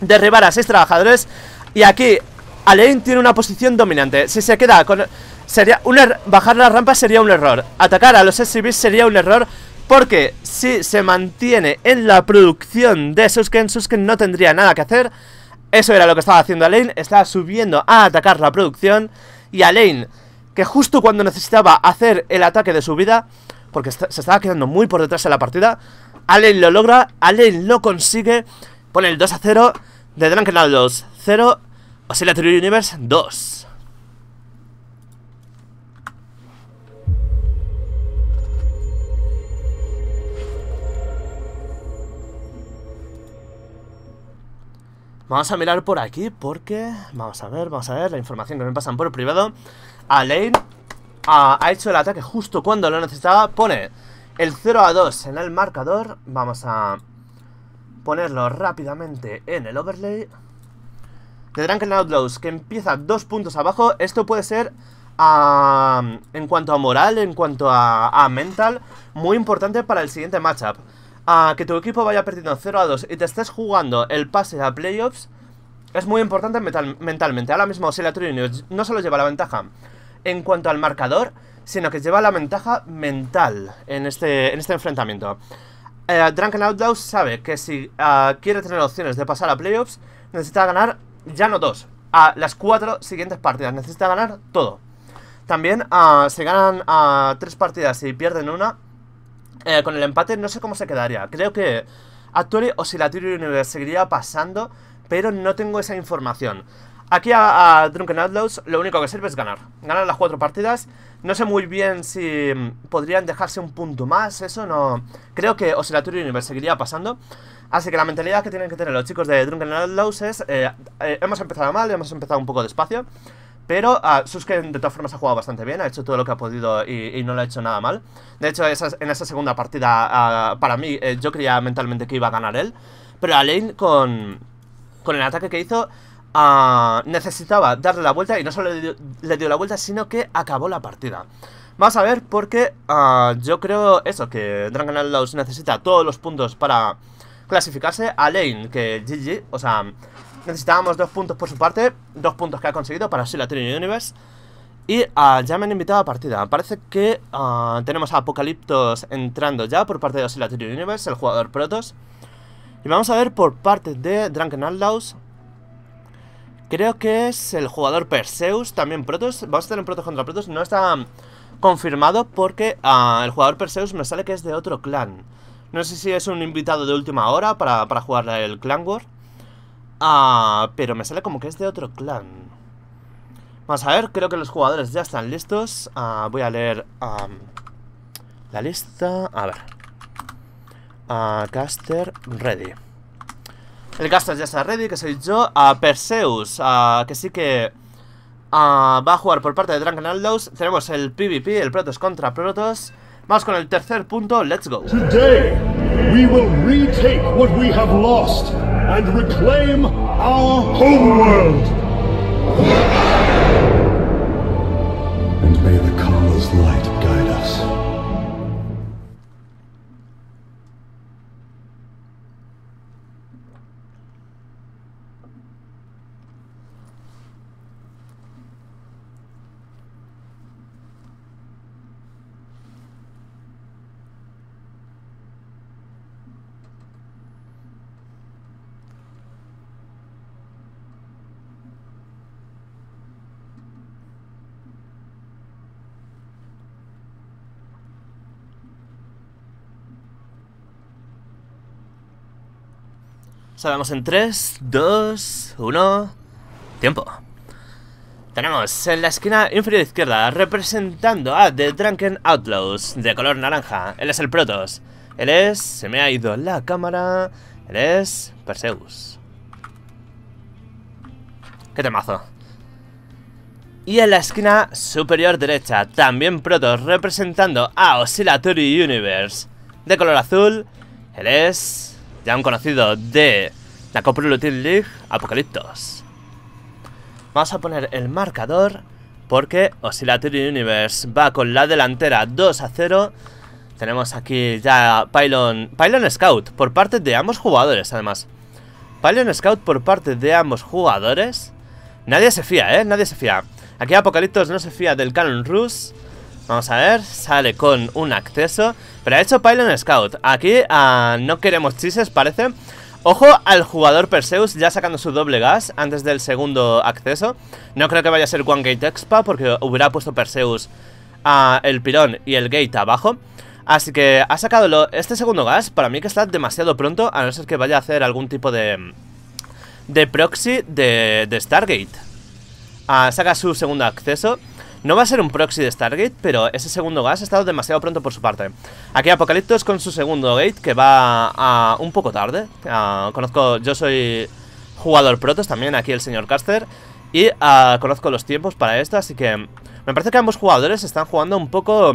derribar a seis trabajadores Y aquí Alain tiene una posición dominante Si se queda con... Sería er, bajar la rampa sería un error Atacar a los SCVs sería un error Porque si se mantiene en la producción de Susken Susken no tendría nada que hacer Eso era lo que estaba haciendo Alain Estaba subiendo a atacar la producción Y Alain, que justo cuando necesitaba hacer el ataque de su vida Porque se estaba quedando muy por detrás de la partida Allen lo logra, Allen lo consigue, pone el 2 a 0 de Drunken 2 0, Oscillatory Universe 2. Vamos a mirar por aquí porque... Vamos a ver, vamos a ver la información que me pasan por privado. Alain ah, ha hecho el ataque justo cuando lo necesitaba. Pone el 0 a 2 en el marcador. Vamos a ponerlo rápidamente en el overlay. De Drunken Outlaws, que empieza dos puntos abajo. Esto puede ser, en cuanto a moral, en cuanto a, mental, muy importante para el siguiente matchup. que tu equipo vaya perdiendo 0 a 2 y te estés jugando el pase a playoffs, es muy importante mentalmente. Ahora mismo, si la Trinity no lo lleva la ventaja en cuanto al marcador, sino que lleva la ventaja mental en este, en este enfrentamiento. Eh, Drunken Outlaws sabe que si ah, quiere tener opciones de pasar a playoffs, necesita ganar ya no dos, a las cuatro siguientes partidas, necesita ganar todo. También, ah, si ganan ah, tres partidas y pierden una, eh, con el empate no sé cómo se quedaría. Creo que Actually Oscillatory Universe seguiría pasando, pero no tengo esa información. Aquí a, Drunken Outlaws lo único que sirve es ganar. Ganar las cuatro partidas. No sé muy bien si mm, podrían dejarse un punto más, eso no... Creo que Oscillatory Universe seguiría pasando. Así que la mentalidad que tienen que tener los chicos de Drunken Outlaws es... Eh, eh, hemos empezado mal, hemos empezado un poco despacio. Pero uh, ah, Susken de todas formas ha jugado bastante bien, ha hecho todo lo que ha podido y, no lo ha hecho nada mal. De hecho, en esa segunda partida, ah, para mí, eh, yo creía mentalmente que iba a ganar él. Pero Alain con, con el ataque que hizo necesitaba darle la vuelta y no solo le dio, la vuelta, sino que acabó la partida. Vamos a ver porque ah, yo creo eso, que Dragon Laws necesita todos los puntos para clasificarse. A Lane, que GG, o sea, necesitábamos dos puntos por su parte, dos puntos que ha conseguido para así Universe. Y ah, ya me han invitado a partida. Parece que ah, tenemos a Apocaliptos entrando ya por parte de Oscillatory Universe, el jugador Protos. Y vamos a ver por parte de Drunken Outlaws Creo que es el jugador Perseus, también Protos. Vamos a tener en Protos contra Protos. No está um, confirmado porque ah, el jugador Perseus me sale que es de otro clan. No sé si es un invitado de última hora para, jugar el Clan War. Ah, pero me sale como que es de otro clan. Vamos a ver, creo que los jugadores ya están listos. Ah, voy a leer um, la lista. A ver. caster ready. El Gastas ya está ready, que soy yo. A Perseus, a, que sí que a, va a jugar por parte de Drunken Aldous Tenemos el PvP, el Protoss contra Protoss Vamos con el tercer punto, let's go. Today, we will retake what we have lost and reclaim our homeworld. And may the Kala's light Sabemos en 3, 2, 1... Tiempo. Tenemos en la esquina inferior izquierda, representando a The Drunken Outlaws, de color naranja. Él es el Protos. Él es... Se me ha ido la cámara. Él es... Perseus. Qué temazo. Y en la esquina superior derecha, también Protos, representando a Oscillatory Universe. De color azul, él es ya han conocido de la Copa Lutin League, Apocaliptos. Vamos a poner el marcador porque Oscillatory Universe va con la delantera 2 a 0. Tenemos aquí ya Pylon, Pylon Scout por parte de ambos jugadores, además. Pylon Scout por parte de ambos jugadores. Nadie se fía, ¿eh? Nadie se fía. Aquí Apocaliptos no se fía del Canon Rus. Vamos a ver, sale con un acceso Pero ha hecho Pylon Scout Aquí ah, no queremos chises, parece Ojo al jugador Perseus ya sacando su doble gas antes del segundo acceso No creo que vaya a ser One Gate Expa porque hubiera puesto Perseus a ah, el pirón y el gate abajo Así que ha sacado este segundo gas Para mí que está demasiado pronto A no ser que vaya a hacer algún tipo de... De proxy de, de Stargate ah, Saca su segundo acceso no va a ser un proxy de Stargate, pero ese segundo gas ha estado demasiado pronto por su parte. Aquí Apocaliptos con su segundo gate, que va a, un poco tarde. Ah, conozco, yo soy jugador protos también, aquí el señor Caster. Y ah, conozco los tiempos para esto, así que me parece que ambos jugadores están jugando un poco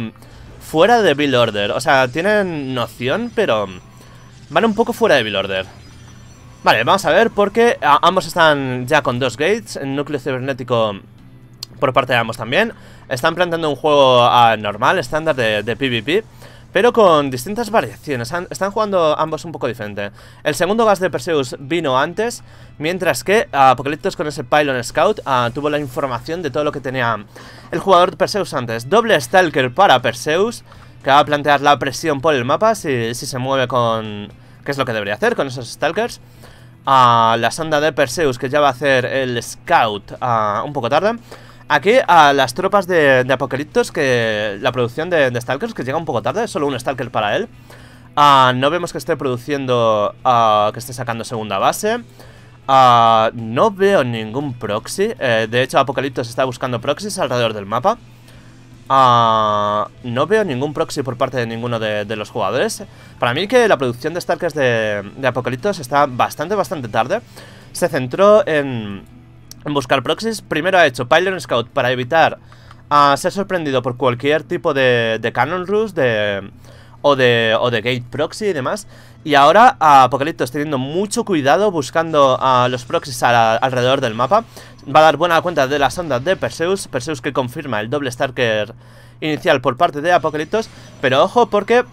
fuera de Bill Order. O sea, tienen noción, pero van un poco fuera de Bill Order. Vale, vamos a ver porque ah, ambos están ya con dos gates. en núcleo cibernético por parte de ambos también. Están planteando un juego ah, normal, estándar de, PvP pero con distintas variaciones. están jugando ambos un poco diferente. El segundo gas de Perseus vino antes, mientras que ah, Apocalipsis con ese Pylon Scout ah, tuvo la información de todo lo que tenía el jugador de Perseus antes. Doble Stalker para Perseus, que va a plantear la presión por el mapa si, se mueve con... ¿Qué es lo que debería hacer con esos Stalkers? a la sonda de Perseus, que ya va a hacer el Scout un poco tarde. Aquí a las tropas de, de Apocaliptos, que la producción de, Stalkers, que llega un poco tarde, solo un Stalker para él. Ah, no vemos que esté produciendo, ah, que esté sacando segunda base. Ah, no veo ningún proxy. Eh, de hecho, Apocaliptos está buscando proxies alrededor del mapa. no veo ningún proxy por parte de ninguno de, los jugadores. Para mí que la producción de Stalkers de, de Apocaliptos está bastante, bastante tarde. Se centró en, en buscar proxies, primero ha hecho Pylon Scout para evitar ah, ser sorprendido por cualquier tipo de, de Canon Rush, de, o, de, o de Gate Proxy y demás. Y ahora uh, teniendo mucho cuidado buscando a ah, los proxies alrededor del mapa. Va a dar buena cuenta de las ondas de Perseus. Perseus que confirma el doble Stalker inicial por parte de Apocaliptos. Pero ojo porque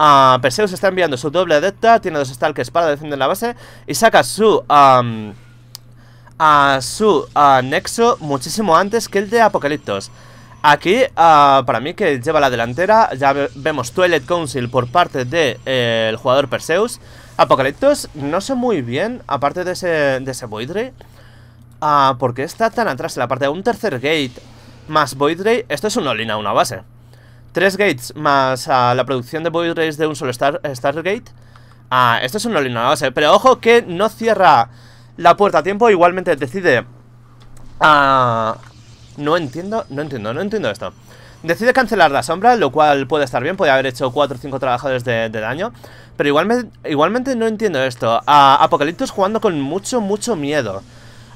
a Perseus está enviando su doble Adepta. Tiene dos Stalkers para defender la base. Y saca su a su nexo muchísimo antes que el de Apocaliptos. Aquí, ah, para mí, que lleva la delantera, ya vemos Toilet Council por parte del de, eh, el jugador Perseus. Apocaliptos, no sé muy bien, aparte de ese, de ese Voidray, ah, ¿por qué está tan atrás? en La parte de un tercer gate más Voidray, esto es un all a una base. Tres gates más ah, la producción de Voidrays de un solo star ah esto es un all a una base. Pero ojo que no cierra la puerta a tiempo. Igualmente decide... Ah, no entiendo, no entiendo, no entiendo esto. Decide cancelar la sombra, lo cual puede estar bien, puede haber hecho 4 o 5 trabajadores de, daño. Pero igualmente, igualmente no entiendo esto. A jugando con mucho, mucho miedo.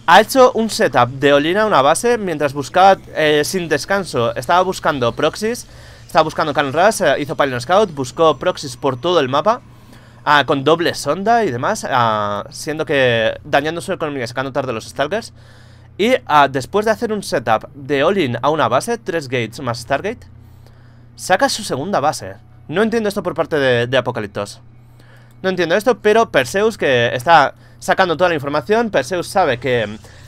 Ha hecho un setup de Olina una base mientras buscaba eh, sin descanso. Estaba buscando proxies, estaba buscando Cannon Rush, eh, hizo Pylon Scout, buscó proxies por todo el mapa. Ah, con doble sonda y demás, ah, siendo que dañando su economía, sacando tarde los Stalkers. Y ah, después de hacer un setup de all-in a una base, 3 gates más Stargate, saca su segunda base. No entiendo esto por parte de, de No entiendo esto, pero Perseus, que está sacando toda la información, Perseus sabe que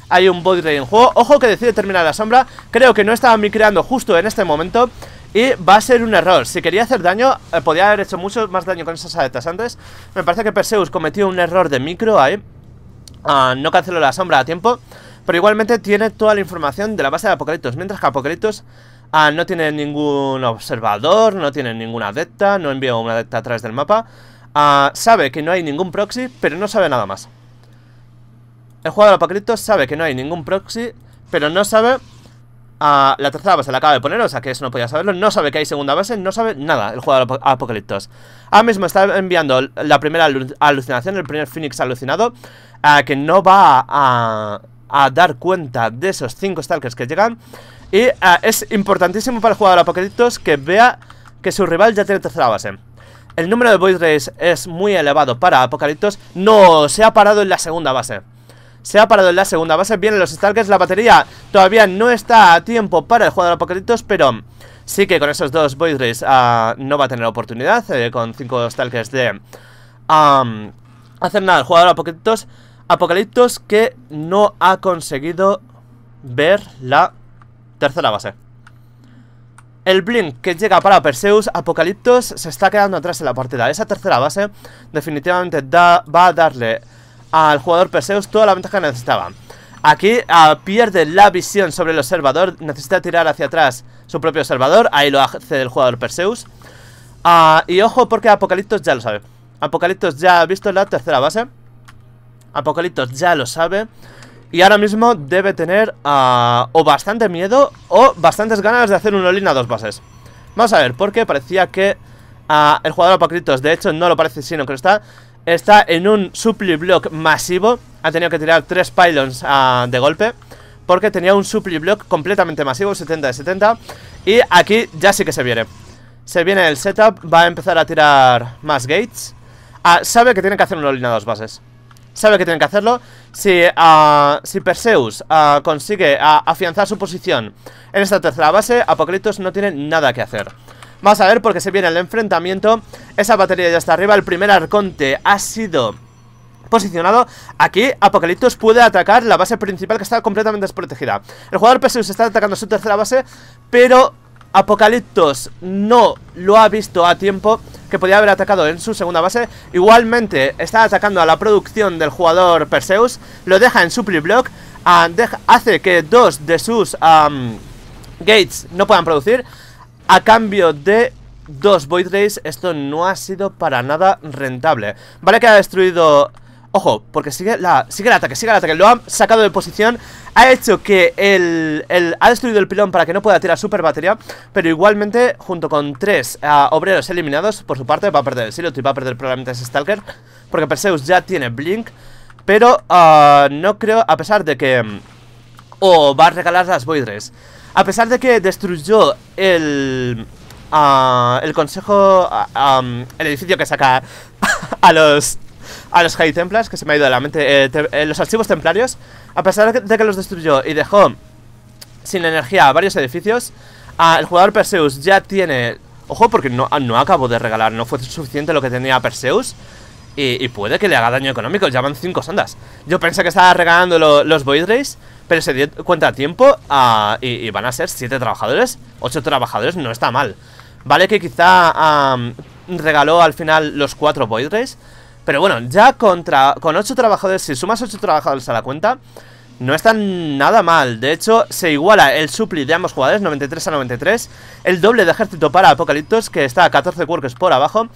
hay un body ray en juego. Ojo que decide terminar la sombra. Creo que no estaba mi justo en este momento. Y va a ser un error. Si quería hacer daño, eh, podía haber hecho mucho más daño con esas adeptas antes. Me parece que Perseus cometió un error de micro ahí. Ah, no canceló la sombra a tiempo. Pero igualmente tiene toda la información de la base de Apocaliptos. Mientras que Apocaliptos ah, no tiene ningún observador, no tiene ninguna adepta, no envía una adepta a través del mapa. Ah, sabe que no hay ningún proxy, pero no sabe nada más. El jugador Apocaliptos sabe que no hay ningún proxy, pero no sabe la tercera base la acaba de poner, o sea que eso no podía saberlo. No sabe que hay segunda base, no sabe nada el jugador Apocaliptos. Ahora mismo está enviando la primera alucinación, el primer Phoenix alucinado, eh, que no va a, dar cuenta de esos cinco Stalkers que llegan. Y eh, es importantísimo para el jugador Apocaliptos que vea que su rival ya tiene tercera base. El número de Void Race es muy elevado para Apocaliptos. No, se ha parado en la segunda base. Se ha parado en la segunda base. Vienen los Stalkers, La batería todavía no está a tiempo para el jugador apocaliptos pero... Sí que con esos dos Void ah, no va a tener oportunidad eh, con cinco Stalkers de hacer nada. El jugador Apocaliptos, Apocaliptos que no ha conseguido ver la tercera base. El Blink que llega para Perseus, Apocaliptos se está quedando atrás en la partida. Esa tercera base definitivamente va a darle al jugador Perseus toda la ventaja que necesitaba. Aquí pierde la visión sobre el observador, necesita tirar hacia atrás su propio observador, ahí lo hace el jugador Perseus. Ah, y ojo porque Apocaliptos ya lo sabe. Apocaliptos ya ha visto la tercera base. Apocaliptos ya lo sabe. Y ahora mismo debe tener ah, o bastante miedo o bastantes ganas de hacer Una línea a dos bases. Vamos a ver, porque parecía que ah, el jugador Apocalipsis, de hecho no lo parece sino que lo está, Está en un supply block masivo. Ha tenido que tirar tres pylons ah, de golpe. Porque tenía un supply block completamente masivo, 70 de 70. Y aquí ya sí que se viene. Se viene el setup. Va a empezar a tirar más gates. Ah, sabe que tiene que hacer una línea de dos bases sabe que tiene que hacerlo. Si, ah, si Perseus consigue afianzar su posición en esta tercera base, apócritos no tiene nada que hacer. Vamos a ver porque se viene el enfrentamiento. Esa batería ya está arriba. El primer arconte ha sido posicionado. Aquí Apocaliptos puede atacar la base principal que está completamente desprotegida. El jugador Perseus está atacando su tercera base, pero Apocaliptos no lo ha visto a tiempo que podía haber atacado en su segunda base. Igualmente está atacando a la producción del jugador Perseus, lo deja en su supply block, ah, hace que dos de sus gates no puedan producir a cambio de dos Void esto no ha sido para nada rentable. Vale que ha destruido... Ojo, porque sigue, la, sigue el ataque, sigue el ataque Lo han sacado de posición Ha hecho que el, Ha destruido el pilón para que no pueda tirar super batería Pero igualmente, junto con tres eh, obreros eliminados Por su parte, va a perder el Silot y va a perder probablemente ese Stalker Porque Perseus ya tiene Blink Pero ah, no creo, a pesar de que... Mm, o va a regalar las Void a pesar de que destruyó el... Ah, el consejo... Ah, el edificio que saca <laughs> a los... A los High Templars, que se me ha ido de la mente eh, eh, Los archivos templarios A pesar de que los destruyó y dejó Sin energía varios edificios ah, El jugador Perseus ya tiene Ojo, porque no, no acabo de regalar No fue suficiente lo que tenía Perseus y, puede que le haga daño económico, ya van 5 sondas Yo pensé que estaba regalando los Void pero se dio cuenta a tiempo y, van a ser 7 trabajadores 8 trabajadores, no está mal Vale que quizá regaló al final los 4 Void Pero bueno, ya contra, con 8 trabajadores, si sumas 8 trabajadores a la cuenta no está nada mal, de hecho se iguala el supli de ambos jugadores, 93 a 93 El doble de ejército para Apocaliptos que está a 14 workers por abajo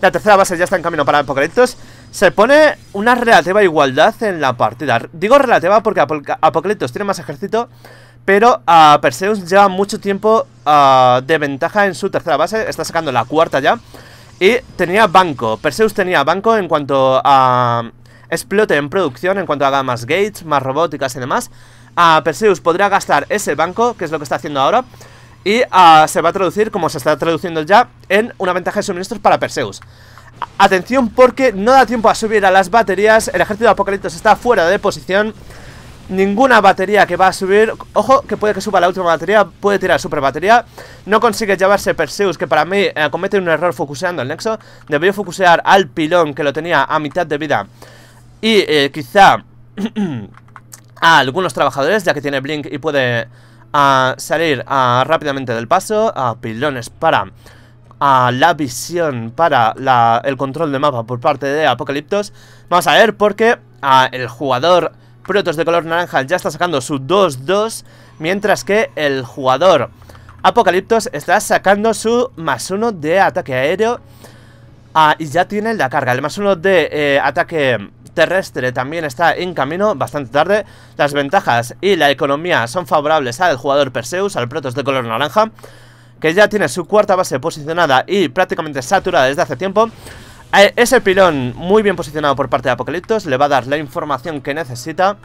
la tercera base ya está en camino para Apocaliptos. Se pone una relativa igualdad en la partida. Digo relativa porque Apocalipsis tiene más ejército, pero a ah, Perseus lleva mucho tiempo ah, de ventaja en su tercera base. Está sacando la cuarta ya. Y tenía banco. Perseus tenía banco en cuanto a explote en producción, en cuanto haga más gates, más robóticas y demás. A ah, Perseus podría gastar ese banco, que es lo que está haciendo ahora. Y ah, se va a traducir, como se está traduciendo ya, en una ventaja de suministros para Perseus. Atención porque no da tiempo a subir a las baterías El ejército de Apocalipsis está fuera de posición Ninguna batería que va a subir Ojo, que puede que suba la última batería Puede tirar super batería No consigue llevarse Perseus, que para mí eh, comete un error focuseando el nexo Debió focusear al pilón, que lo tenía a mitad de vida Y eh, quizá <clears throat> a algunos trabajadores, ya que tiene Blink y puede a salir ah, rápidamente del paso, a ah, pilones para a ah, la visión para el control de mapa por parte de Apocaliptos. Vamos a ver porque a, el jugador Protos de color naranja ya está sacando su 2-2, mientras que el jugador Apocaliptos está sacando su más 1 de ataque aéreo. y ya tiene la carga, el más 1 de eh, ataque terrestre también está en camino, bastante tarde. Las ventajas y la economía son favorables al jugador Perseus, al Protos de color naranja, que ya tiene su cuarta base posicionada y prácticamente saturada desde hace tiempo. Eh, ese pilón muy bien posicionado por parte de Apocaliptos le va a dar la información que necesita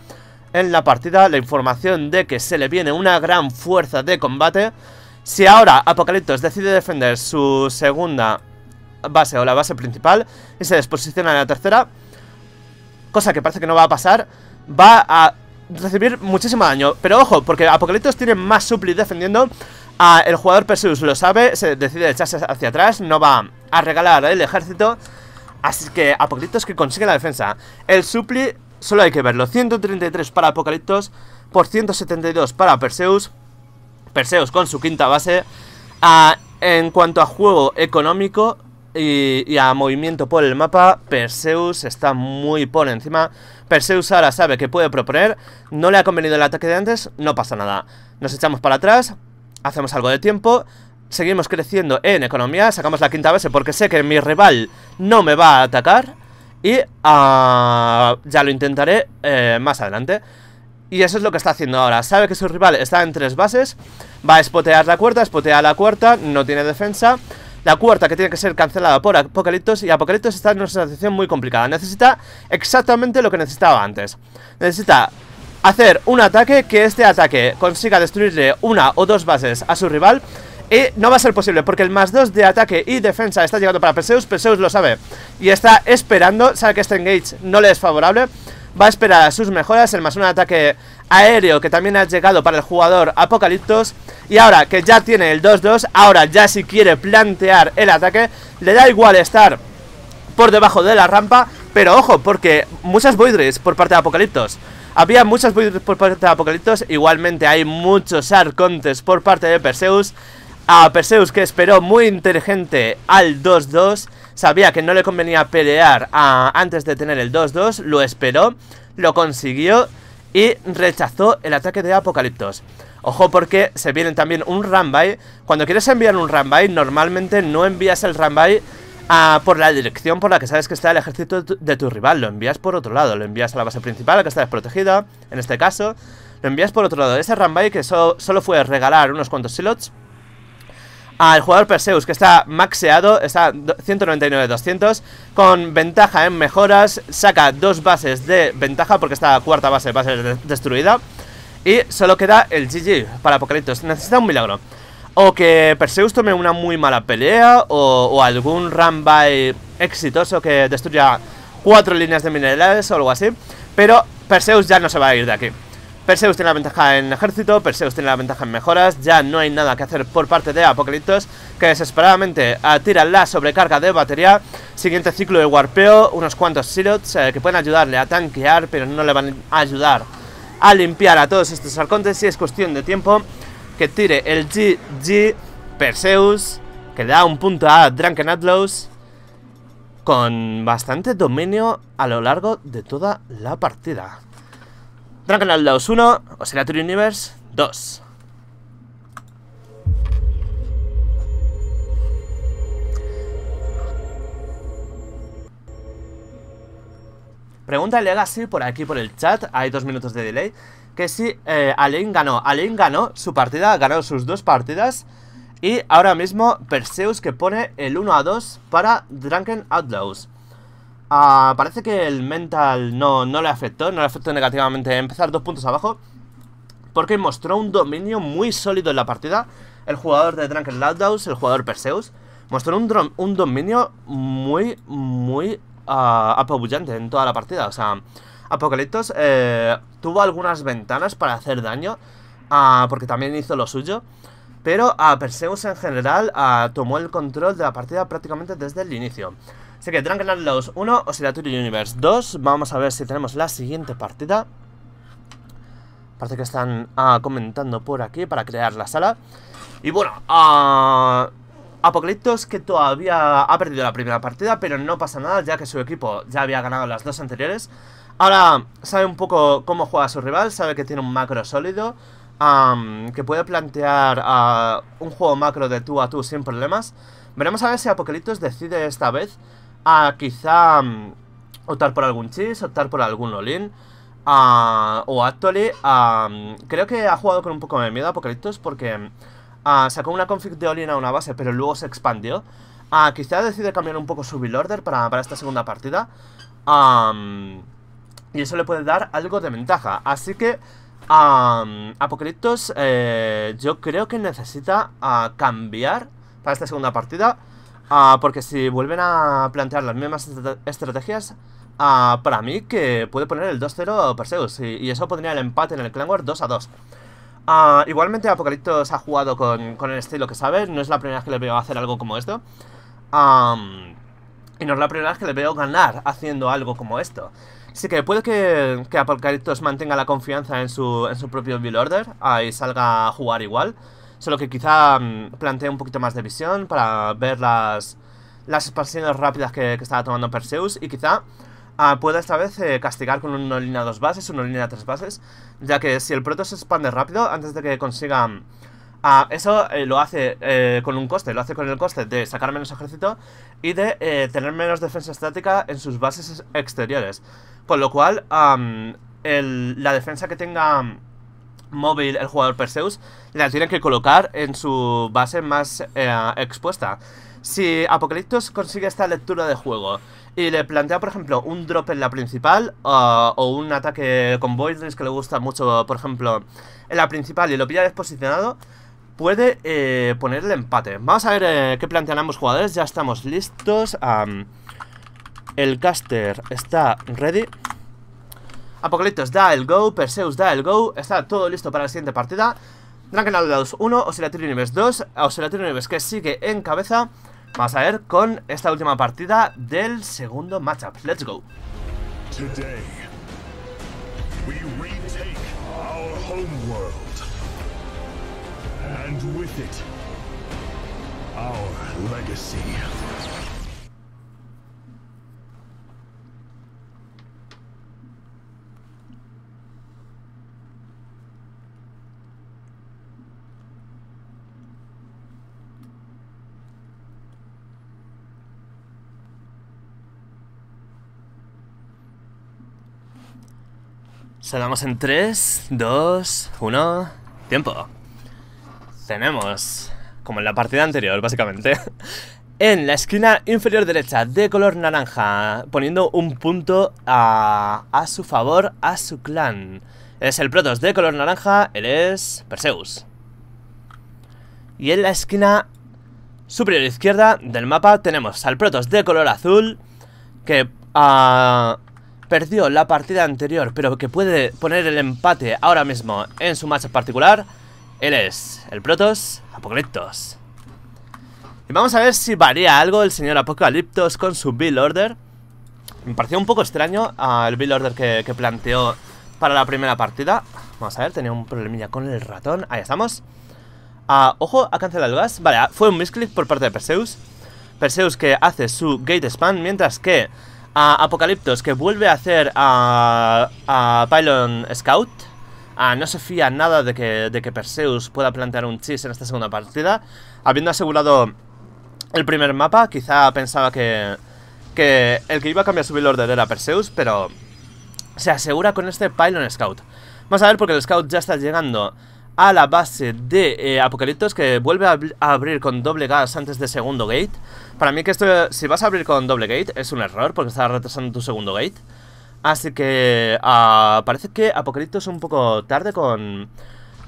en la partida, la información de que se le viene una gran fuerza de combate. Si ahora Apocaliptos decide defender su segunda base o la base principal y se desposiciona en la tercera, cosa que parece que no va a pasar, va a recibir muchísimo daño. Pero ojo, porque Apocaliptos tiene más supli defendiendo. A el jugador Perseus lo sabe, se decide echarse hacia atrás, no va a regalar el ejército. Así que Apocaliptos que consigue la defensa. El supli, solo hay que verlo. 133 para Apocaliptos, por 172 para Perseus. Perseus con su quinta base. Ah, en cuanto a juego económico, y, a movimiento por el mapa, Perseus está muy por encima. Perseus ahora sabe que puede proponer. No le ha convenido el ataque de antes, no pasa nada. Nos echamos para atrás, hacemos algo de tiempo. Seguimos creciendo en economía, sacamos la quinta base porque sé que mi rival no me va a atacar. Y ah, ya lo intentaré eh, más adelante. Y eso es lo que está haciendo ahora. Sabe que su rival está en tres bases. Va a espotear la cuarta, espotea la cuarta, no tiene defensa la cuarta que tiene que ser cancelada por Apocaliptos y Apocaliptos está en una situación muy complicada. Necesita exactamente lo que necesitaba antes. Necesita hacer un ataque que este ataque consiga destruirle una o dos bases a su rival y no va a ser posible porque el más 2 de ataque y defensa está llegando para Perseus, Perseus lo sabe y está esperando, sabe que este engage no le es favorable, va a esperar sus mejoras, el más 1 de ataque aéreo que también ha llegado para el jugador Apocaliptos y ahora que ya tiene el 2-2, ahora ya si quiere plantear el ataque, le da igual estar por debajo de la rampa, pero ojo, porque muchas Voidries por parte de Apocaliptos. Había muchas Voidries por parte de Apocaliptos, igualmente hay muchos Arcontes por parte de Perseus. A Perseus que esperó muy inteligente al 2-2, sabía que no le convenía pelear ah, antes de tener el 2-2, lo esperó, lo consiguió y rechazó el ataque de Apocaliptos. Ojo porque se viene también un Rambai. Cuando quieres enviar un Rambai, normalmente no envías el Rambai ah, por la dirección por la que sabes que está el ejército de tu, rival. Lo envías por otro lado. Lo envías a la base principal, la que está protegida en este caso. Lo envías por otro lado. Ese Rambai que solo fue regalar unos cuantos slots al jugador Perseus, que está maxeado, está 199-200, con ventaja en mejoras, saca dos bases de ventaja, porque esta cuarta base va a ser destruida, y solo queda el GG para Apocalipsis, necesita un milagro. O que Perseus tome una muy mala pelea, o, o algún run by exitoso que destruya cuatro líneas de minerales o algo así, pero Perseus ya no se va a ir de aquí. Perseus tiene la ventaja en ejército, Perseus tiene la ventaja en mejoras, ya no hay nada que hacer por parte de Apocaliptos, que desesperadamente tira la sobrecarga de batería. Siguiente ciclo de warpeo, unos cuantos silots eh, que pueden ayudarle a tanquear, pero no le van a ayudar a limpiar a todos estos arcontes. Y es cuestión de tiempo que tire el GG Perseus, que da un punto a Drunken Atlas con bastante dominio a lo largo de toda la partida. Drunken Outlaws 1, Oscillator Universe 2. Pregunta Legacy por aquí, por el chat, hay dos minutos de delay, que si eh, ganó. Alain ganó su partida, ganó sus dos partidas, y ahora mismo Perseus que pone el 1 a 2 para Drunken Outlaws. Ah, parece que el mental no, le afectó, no le afectó negativamente empezar dos puntos abajo, porque mostró un dominio muy sólido en la partida. El jugador de Drunken Loudhouse, el jugador Perseus, mostró un, un dominio muy, muy ah, apabullante en toda la partida. O sea, Apocaliptos eh, tuvo algunas ventanas para hacer daño, ah, porque también hizo lo suyo. Pero a Perseus en general tomó el control de la partida prácticamente desde el inicio. Así que ganar 2 1, Oscillatory Universe 2. Vamos a ver si tenemos la siguiente partida. Parece que están ah, comentando por aquí para crear la sala. Y bueno, ah, que todavía ha perdido la primera partida, pero no pasa nada ya que su equipo ya había ganado las dos anteriores. Ahora sabe un poco cómo juega su rival, sabe que tiene un macro sólido, que puede plantear ah, un juego macro de tú a tú sin problemas. Veremos a ver si Apocaliptos decide esta vez a quizá mm, optar por algún chis, optar por algún Olin o Actually, mm, creo que ha jugado con un poco de miedo Apocaliptos porque mm, sacó una config de Olin a una base, pero luego se expandió. quizá decide cambiar un poco su build order para, para esta segunda partida. y eso le puede dar algo de ventaja. Así que um, yo creo que necesita cambiar para esta segunda partida. Ah, porque si vuelven a plantear las mismas estrategias, ah, para mí que puede poner el 2-0 Perseus. Y, eso podría el empate en el Clan War 2-2. Ah, igualmente Apocaliptos ha jugado con, el estilo que sabe. No es la primera vez que le veo hacer algo como esto. y no es la primera vez que le veo ganar haciendo algo como esto. Así que puede que, que mantenga la confianza en su, en su propio build order y salga a jugar igual. Solo que quizá mm, plantea un poquito más de visión para ver las, las expansiones rápidas que, estaba tomando Perseus. Y quizá ah, pueda esta vez eh, castigar con una línea dos bases, una línea tres bases, ya que si el proto se expande rápido, antes de que consiga... Mm, ah, eso eh, lo hace eh, con un coste, lo hace con el coste de sacar menos ejército y de tener menos defensa estática en sus bases exteriores. Con lo cual, la defensa que tenga mm, móvil el jugador Perseus, la tiene que colocar en su base más eh, expuesta. Si Apocaliptus consigue esta lectura de juego y le plantea, por ejemplo, un drop en la principal ah, o un ataque con Voidless que le gusta mucho, por ejemplo, en la principal y lo pilla desposicionado, puede eh, ponerle empate. Vamos a ver eh, qué plantean ambos jugadores. Ya estamos listos. el caster está ready. Apocaliptos da el go, Perseus da el go, está todo listo para la siguiente partida. Drakenaldaus 1, Oscilatorio Universe 2, Oscillatorio Universe que sigue en cabeza. Vamos a ver con esta última partida del segundo matchup. Let's go. And with it, our legacy. Salamos en 3, 2, 1... ¡Tiempo! Tenemos, como en la partida anterior, básicamente, <laughs> en la esquina inferior derecha de color naranja, poniendo un punto a, a su favor, a su clan. Es el protos de color naranja, él es Perseus. Y en la esquina superior izquierda del mapa tenemos al protos de color azul, que... a ah, perdió la partida anterior, pero que puede poner el empate ahora mismo en su match particular, él es el Protos Apocaliptos. Y vamos a ver si varía algo el señor Apocaliptos con su Bill Order. Me pareció un poco extraño ah, el Bill Order que, planteó para la primera partida. Vamos a ver, tenía un problemilla con el ratón. Ahí estamos. Ah, ojo, ha cancelado el gas. Vale, ah, fue un misclick por parte de Perseus. Perseus que hace su gate span, mientras que a Apocaliptos, que vuelve a hacer a, Pylon Scout. Ah, no se fía nada de que, de que Perseus pueda plantear un chis en esta segunda partida. Habiendo asegurado el primer mapa, quizá pensaba que, que el que iba a cambiar su build order era Perseus, pero se asegura con este Pylon Scout. Vamos a ver porque el Scout ya está llegando a la base de eh, Apocaliptos que vuelve a, abrir con doble gas antes de segundo gate. Para mí que esto, si vas a abrir con doble gate, es un error porque estás retrasando tu segundo gate. Así que ah, parece que Apocaliptos un poco tarde con...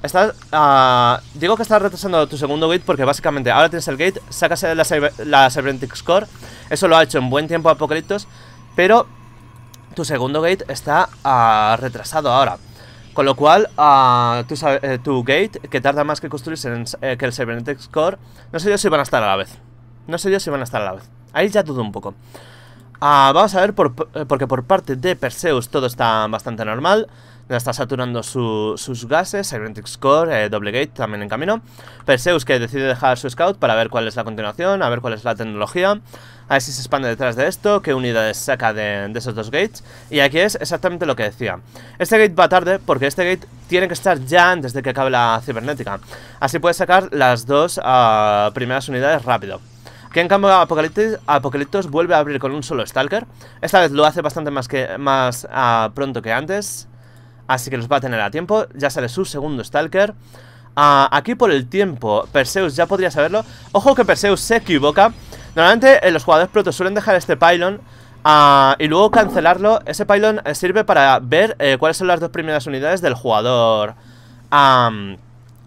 Estás, ah, digo que está retrasando tu segundo gate porque básicamente ahora tienes el gate, sacas la, la Cybernetic Score, eso lo ha hecho en buen tiempo Apocaliptos, pero tu segundo gate está ah, retrasado ahora. Con lo cual, ah, eh, tu, gate, que tarda más que construirse eh, que el Cybernetic Core, no sé yo si van a estar a la vez. No sé yo si van a estar a la vez. Ahí ya dudo un poco. Ah, vamos a ver, eh, porque por parte de Perseus todo está bastante normal. Ya está saturando sus gases, Cybernetic Score, Doble eh, Double Gate también en camino. Perseus que decide dejar su scout para ver cuál es la continuación, a ver cuál es la tecnología, a ver si se expande detrás de esto, qué unidades saca de, esos dos gates. Y aquí es exactamente lo que decía. Este gate va tarde porque este gate tiene que estar ya antes de que acabe la cibernética. Así puede sacar las dos ah, primeras unidades rápido. Que en cambio Apocalipsis vuelve a abrir con un solo Stalker. Esta vez lo hace bastante más, que, más ah, pronto que antes. Así que los va a tener a tiempo. Ya sale su segundo Stalker. Ah, aquí por el tiempo, Perseus ya podría saberlo. Ojo que Perseus se equivoca. Normalmente eh, los jugadores protos suelen dejar este pylon ah, y luego cancelarlo. Ese pylon eh, sirve para ver eh, cuáles son las dos primeras unidades del jugador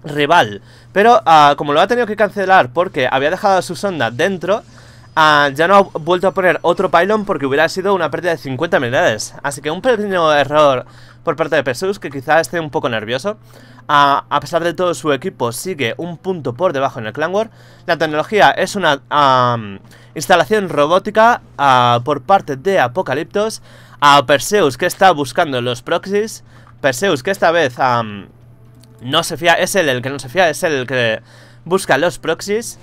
rival. Pero ah, como lo ha tenido que cancelar porque había dejado su sonda dentro, Ah, ya no ha vuelto a poner otro pylon porque hubiera sido una pérdida de 50 unidades. Así que un pequeño error por parte de Perseus, que quizás esté un poco nervioso. Ah, a pesar de todo, su equipo sigue un punto por debajo en el Clan War. La tecnología es una ah, instalación robótica por parte de Apocaliptos. A Perseus, que está buscando los proxies. Perseus, que esta vez no se fía, es el que no se fía, es el que busca los proxies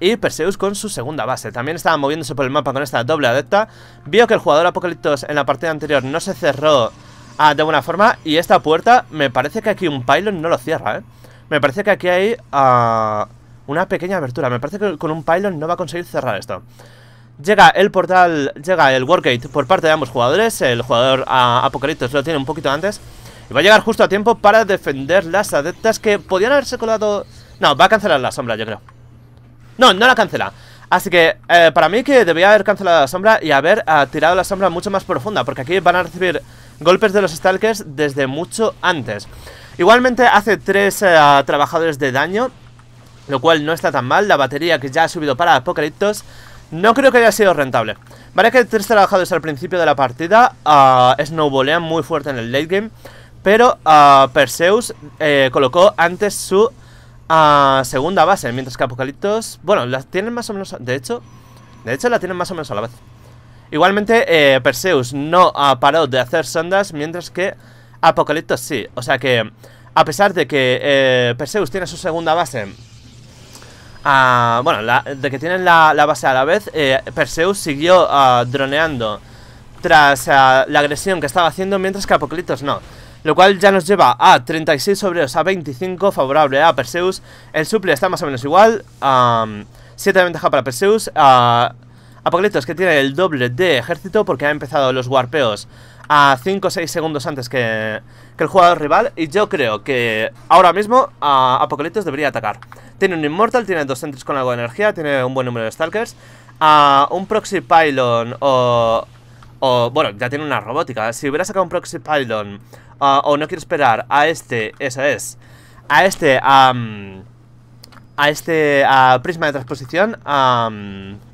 y Perseus con su segunda base. También estaba moviéndose por el mapa con esta doble adepta. Vio que el jugador Apocaliptos en la partida anterior no se cerró ah, de buena forma. Y esta puerta, me parece que aquí un pylon no lo cierra, ¿eh? Me parece que aquí hay ah, una pequeña abertura. Me parece que con un pylon no va a conseguir cerrar esto. Llega el portal, llega el workgate por parte de ambos jugadores. El jugador ah, Apocaliptos lo tiene un poquito antes. Y va a llegar justo a tiempo para defender las adeptas que podían haberse colado... No, va a cancelar la sombra, yo creo. No, no la cancela Así que eh, para mí que debía haber cancelado la sombra y haber eh, tirado la sombra mucho más profunda Porque aquí van a recibir golpes de los Stalkers desde mucho antes Igualmente hace tres eh, trabajadores de daño Lo cual no está tan mal La batería que ya ha subido para Apocaliptos No creo que haya sido rentable Vale que tres trabajadores al principio de la partida uh, snowbolean muy fuerte en el late game Pero Perseus colocó antes su a segunda base, mientras que Apocaliptos... Bueno, las tienen más o menos... De hecho, de hecho la tienen más o menos a la vez. Igualmente, eh, Perseus no ha parado de hacer sondas, mientras que Apocaliptos sí. O sea que, a pesar de que eh, Perseus tiene su segunda base... Ah, bueno, de que tienen la, base a la vez, eh, Perseus siguió ah, droneando tras ah, la agresión que estaba haciendo, mientras que Apocaliptos no lo cual ya nos lleva a 36 obreros a 25, favorable a Perseus. El suple está más o menos igual, 7 de ventaja para Perseus. A que tiene el doble de ejército porque ha empezado los warpeos a 5 o 6 segundos antes que, que, el jugador rival. Y yo creo que ahora mismo a debería atacar. Tiene un Immortal, tiene dos centros con algo de energía, tiene un buen número de Stalkers. A un Proxy Pylon o o, bueno, ya tiene una robótica. Si hubiera sacado un Proxy Pylon, ah, o no quiero esperar a este, esa es, a este, a este a prisma de transposición,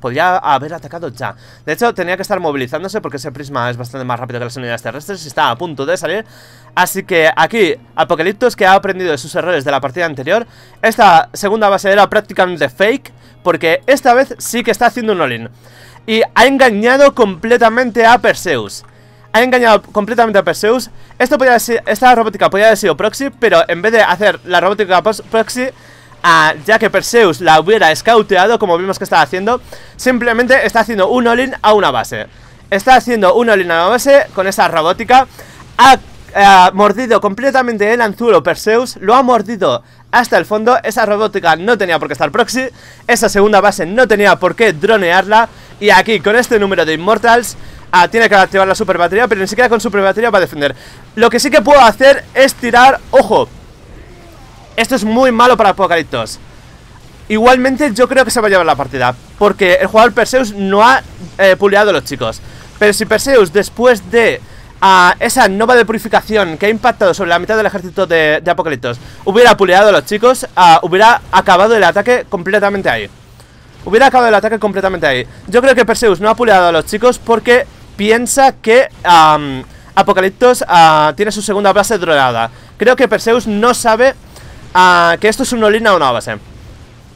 podría haber atacado ya. De hecho, tenía que estar movilizándose porque ese prisma es bastante más rápido que las unidades terrestres y está a punto de salir. Así que aquí, Apocaliptus, que ha aprendido de sus errores de la partida anterior, esta segunda base era prácticamente fake, porque esta vez sí que está haciendo un all y ha engañado completamente a Perseus. Ha engañado completamente a Perseus. Esto podría ser, esta robótica podría haber sido proxy, pero en vez de hacer la robótica proxy, ah, ya que Perseus la hubiera scouteado como vimos que estaba haciendo, simplemente está haciendo un all a una base. Está haciendo un all a una base con esa robótica, ha ha mordido completamente el anzuelo Perseus, lo ha mordido hasta el fondo, esa robótica no tenía por qué estar proxy, esa segunda base no tenía por qué dronearla, y aquí con este número de Immortals ah, tiene que activar la super batería, pero ni siquiera con super batería va a defender. Lo que sí que puedo hacer es tirar, ojo, esto es muy malo para Apocaliptos. Igualmente yo creo que se va a llevar la partida, porque el jugador Perseus no ha eh, puliado a los chicos, pero si Perseus después de a esa nova de purificación que ha impactado sobre la mitad del ejército de, Apocaliptos hubiera puleado a los chicos, hubiera acabado el ataque completamente ahí. Hubiera acabado el ataque completamente ahí. Yo creo que Perseus no ha puleado a los chicos porque piensa que Apocaliptos ah, tiene su segunda base drogada Creo que Perseus no sabe ah, que esto es un olina o una base.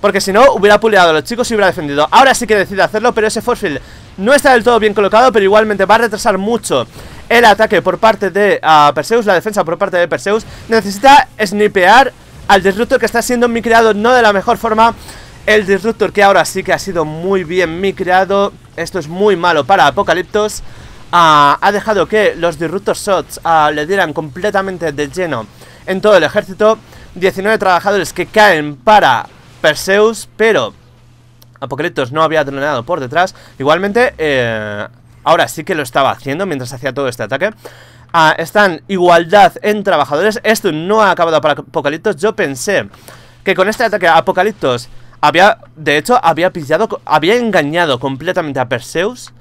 Porque si no, hubiera puleado a los chicos y hubiera defendido Ahora sí que decide hacerlo, pero ese force no está del todo bien colocado Pero igualmente va a retrasar mucho el ataque por parte de Perseus La defensa por parte de Perseus Necesita snipear al Disruptor que está siendo micreado no de la mejor forma El Disruptor que ahora sí que ha sido muy bien micreado Esto es muy malo para Apocaliptos ah, ha dejado que los Disruptor Shots ah, le dieran completamente de lleno en todo el ejército. 19 trabajadores que caen para Perseus, pero Apocaliptos no había drenado por detrás. Igualmente, eh, ahora sí que lo estaba haciendo mientras hacía todo este ataque. Ah, están igualdad en trabajadores. Esto no ha acabado para Apocaliptos. Yo pensé que con este ataque a Apocaliptos había, de hecho, había pillado, había engañado completamente a Perseus.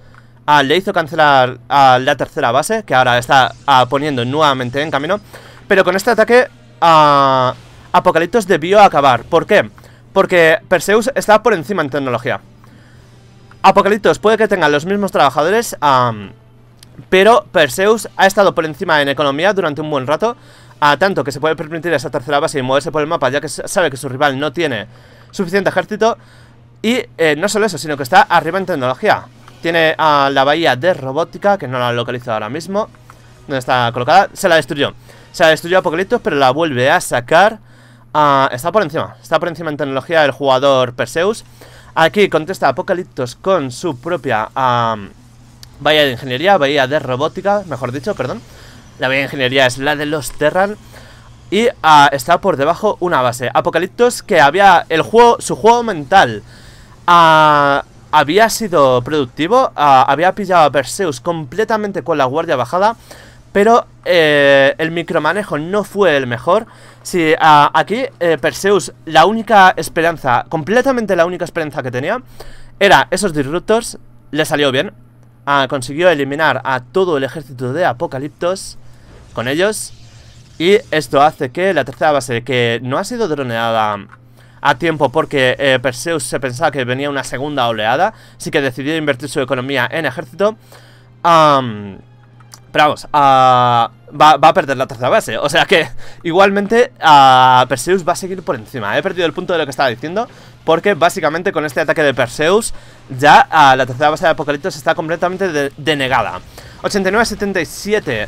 Ah, le hizo cancelar a la tercera base, que ahora está ah, poniendo nuevamente en camino. Pero con este ataque, ah, Apocaliptos debió acabar. ¿Por qué? porque Perseus está por encima en tecnología. Apocalipsis puede que tenga los mismos trabajadores, pero Perseus ha estado por encima en economía durante un buen rato, a tanto que se puede permitir esa tercera base y moverse por el mapa, ya que sabe que su rival no tiene suficiente ejército. Y eh, no solo eso, sino que está arriba en tecnología. Tiene a la bahía de robótica, que no la localizado ahora mismo, donde está colocada. Se la destruyó. Se la destruyó Apocaliptos, pero la vuelve a sacar Ah, está por encima, está por encima en tecnología el jugador Perseus. Aquí contesta Apocaliptos con su propia bahía de ingeniería, bahía de robótica, mejor dicho, perdón. La bahía de ingeniería es la de los Terran. Y ah, está por debajo una base. Apocaliptos que había el juego, su juego mental ah, había sido productivo, había pillado a Perseus completamente con la guardia bajada. Pero eh, el micromanejo no fue el mejor. Si aquí eh, Perseus, la única esperanza, completamente la única esperanza que tenía, era esos disruptors, le salió bien. Ah, consiguió eliminar a todo el ejército de Apocaliptos con ellos. Y esto hace que la tercera base, que no ha sido droneada a tiempo porque eh, Perseus se pensaba que venía una segunda oleada, Así que decidió invertir su economía en ejército. Pero vamos, ah, Va, a perder la tercera base. O sea que, igualmente, ah, Perseus va a seguir por encima. He perdido el punto de lo que estaba diciendo, porque básicamente con este ataque de Perseus, ya ah, la tercera base de Apocalipsis está completamente denegada. 89-77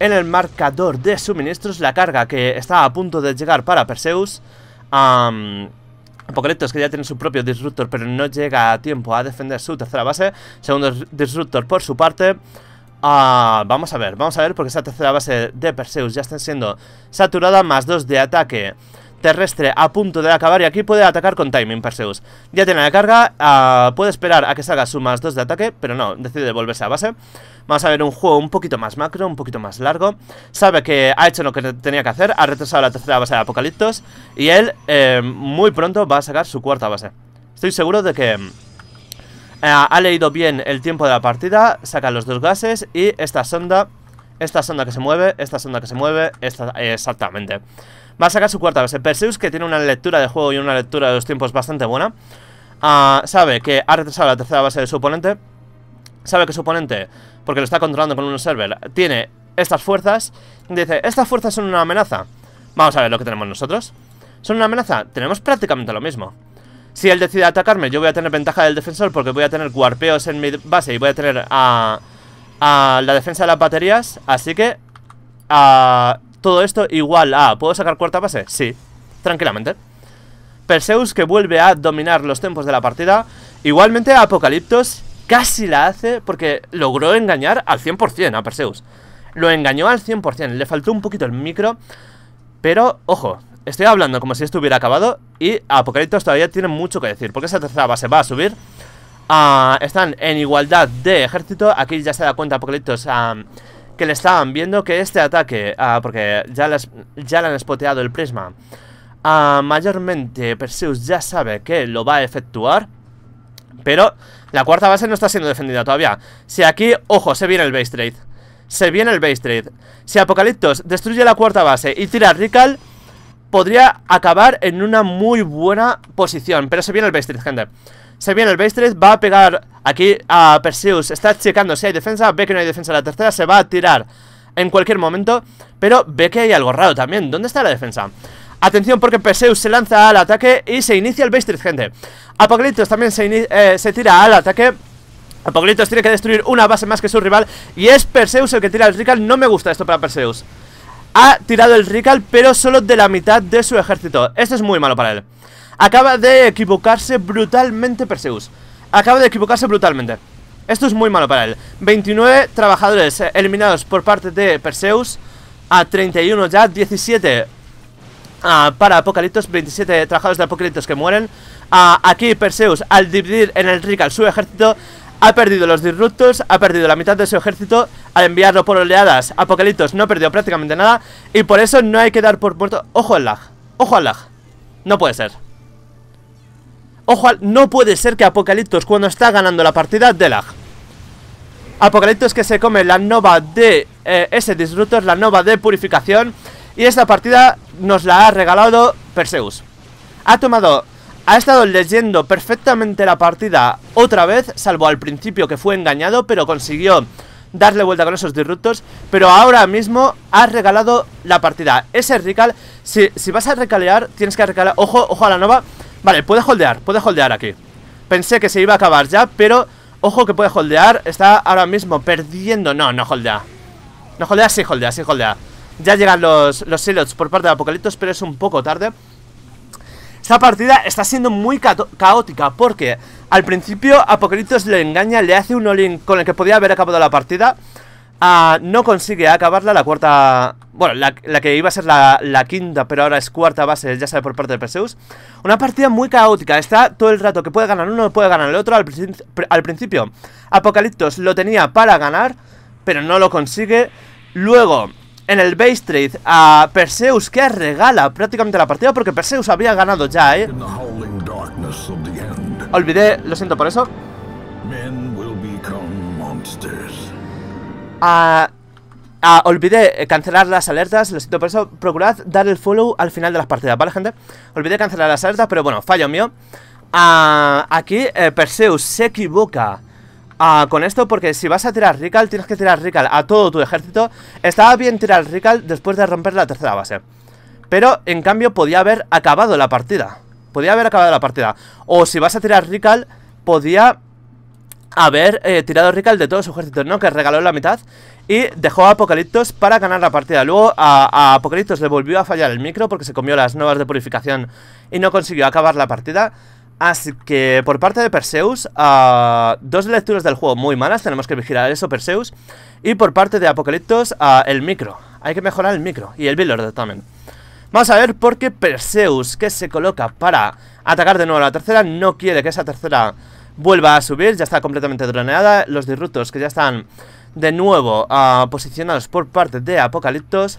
en el marcador de suministros, la carga que está a punto de llegar para Perseus. Um, que ya tiene su propio Disruptor pero no llega a tiempo a defender su tercera base Segundo Disruptor por su parte Ah, vamos a ver, vamos a ver porque esa tercera base de Perseus ya está siendo saturada, más dos de ataque terrestre a punto de acabar y aquí puede atacar con timing Perseus. Ya tiene la carga, ah, puede esperar a que salga su más dos de ataque, pero no, decide volverse a base. Vamos a ver un juego un poquito más macro, un poquito más largo. Sabe que ha hecho lo que tenía que hacer, ha retrasado la tercera base de Apocaliptos y él eh, muy pronto va a sacar su cuarta base. Estoy seguro de que... Eh, ha leído bien el tiempo de la partida, saca los dos gases y esta sonda, esta sonda que se mueve, esta sonda que se mueve, esta, exactamente. Va a sacar su cuarta base. Perseus, que tiene una lectura de juego y una lectura de los tiempos bastante buena, ah, sabe que ha retrasado la tercera base de su oponente, sabe que su oponente, porque lo está controlando con un server, tiene estas fuerzas, dice, estas fuerzas son una amenaza. Vamos a ver lo que tenemos nosotros. ¿Son una amenaza? Tenemos prácticamente lo mismo. Si él decide atacarme, yo voy a tener ventaja del defensor porque voy a tener guarpeos en mi base y voy a tener a, la defensa de las baterías. Así que a todo esto igual a... ¿Puedo sacar cuarta base? Sí, tranquilamente. Perseus que vuelve a dominar los tempos de la partida. Igualmente Apocaliptos casi la hace porque logró engañar al 100% a Perseus. Lo engañó al 100%, le faltó un poquito el micro. Pero, ojo, Estoy hablando como si esto hubiera acabado y Apocaliptos todavía tiene mucho que decir, porque esa tercera base va a subir. Ah, están en igualdad de ejército, aquí ya se da cuenta Apocaliptos que le estaban viendo que este ataque, ah, porque ya, ya le han espoteado el prisma, ah, mayormente Perseus ya sabe que lo va a efectuar, pero la cuarta base no está siendo defendida todavía. Si aquí, ojo, se viene el base trade. Se viene el base trade. Si Apocaliptos destruye la cuarta base y tira a podría acabar en una muy buena posición. Pero se viene el Bastrid, gente. Se viene el Bastrid, va a pegar aquí a Perseus. Está checando si hay defensa, ve que no hay defensa. La tercera se va a tirar en cualquier momento, pero ve que hay algo raro también. ¿Dónde está la defensa? Atención porque Perseus se lanza al ataque y se inicia el Bastrid, gente. Apocalipsis también eh, se, tira al ataque. Apocalipsis tiene que destruir una base más que su rival y es Perseus el que tira el rival. No me gusta esto para Perseus ha tirado el Rical, pero solo de la mitad de su ejército. Esto es muy malo para él. Acaba de equivocarse brutalmente Perseus. Acaba de equivocarse brutalmente. Esto es muy malo para él. 29 trabajadores eliminados por parte de Perseus. A 31 ya, 17 ah, para Apocaliptos, 27 trabajadores de Apocaliptos que mueren. Ah, aquí Perseus, al dividir en el Rical su ejército, ha perdido los disruptos, ha perdido la mitad de su ejército al enviarlo por oleadas. Apocaliptos no ha perdió prácticamente nada y por eso no hay que dar por muerto... Ojo al lag, ojo al lag. No puede ser. Ojo al... No puede ser que Apocaliptos cuando está ganando la partida de lag. Apocaliptos que se come la nova de eh, ese disruptor, la nova de purificación. Y esta partida nos la ha regalado Perseus. Ha tomado ha estado leyendo perfectamente la partida otra vez, salvo al principio que fue engañado, pero consiguió darle vuelta con esos disruptos, pero ahora mismo ha regalado la partida. Ese recal, si, vas a recalear, tienes que recalar. Ojo, ojo a la nova. Vale, puede holdear, puede holdear aquí. Pensé que se iba a acabar ya, pero ojo que puede holdear. Está ahora mismo perdiendo. No, no holdea. No holdea, sí holdea, sí holdea. Ya llegan los, los silos por parte de Apocalipsis pero es un poco tarde. Esta partida está siendo muy caótica porque al principio Apocaliptos le engaña, le hace un Olin con el que podía haber acabado la partida. Ah, no consigue acabarla, la cuarta... Bueno, la, que iba a ser la, quinta, pero ahora es cuarta base, ya sabe, por parte de Perseus. Una partida muy caótica, está todo el rato que puede ganar uno, puede ganar el otro. Al, al principio, Apocaliptos lo tenía para ganar, pero no lo consigue. Luego, en el base trade a Perseus que regala prácticamente la partida porque Perseus había ganado ya, ¿eh? Olvidé, lo siento por eso. Ah, ah, olvidé eh, cancelar las alertas, lo siento por eso. Procurad dar el follow al final de las partidas, ¿vale, gente? Olvidé cancelar las alertas, pero bueno, fallo mío. Ah, aquí eh, Perseus se equivoca Ah, con esto porque si vas a tirar Rical, tienes que tirar Rical a todo tu ejército. Estaba bien tirar Rical después de romper la tercera base. Pero, en cambio, podía haber acabado la partida. Podía haber acabado la partida. O si vas a tirar Rical, podía haber eh, tirado Rical de todo su ejército, ¿no? Que regaló la mitad y dejó a Apocaliptos para ganar la partida. Luego a, a, Apocaliptos le volvió a fallar el micro porque se comió las nuevas de purificación y no consiguió acabar la partida. Así que por parte de Perseus, ah, dos lecturas del juego muy malas, tenemos que vigilar eso Perseus. Y por parte de Apocaliptos, ah, el micro. Hay que mejorar el micro y el Billard también. Vamos a ver por qué Perseus, que se coloca para atacar de nuevo a la tercera, no quiere que esa tercera vuelva a subir. Ya está completamente droneada. Los disruptos que ya están de nuevo ah, posicionados por parte de Apocaliptos.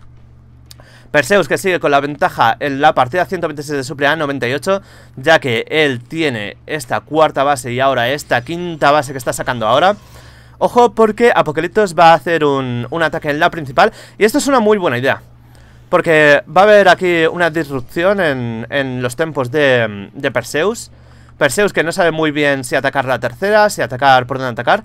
Perseus que sigue con la ventaja en la partida 126 de Suprema 98, ya que él tiene esta cuarta base y ahora esta quinta base que está sacando ahora. Ojo porque Apocaliptos va a hacer un, ataque en la principal y esto es una muy buena idea. Porque va a haber aquí una disrupción en, los tempos de, de Perseus. Perseus que no sabe muy bien si atacar la tercera, si atacar por dónde atacar.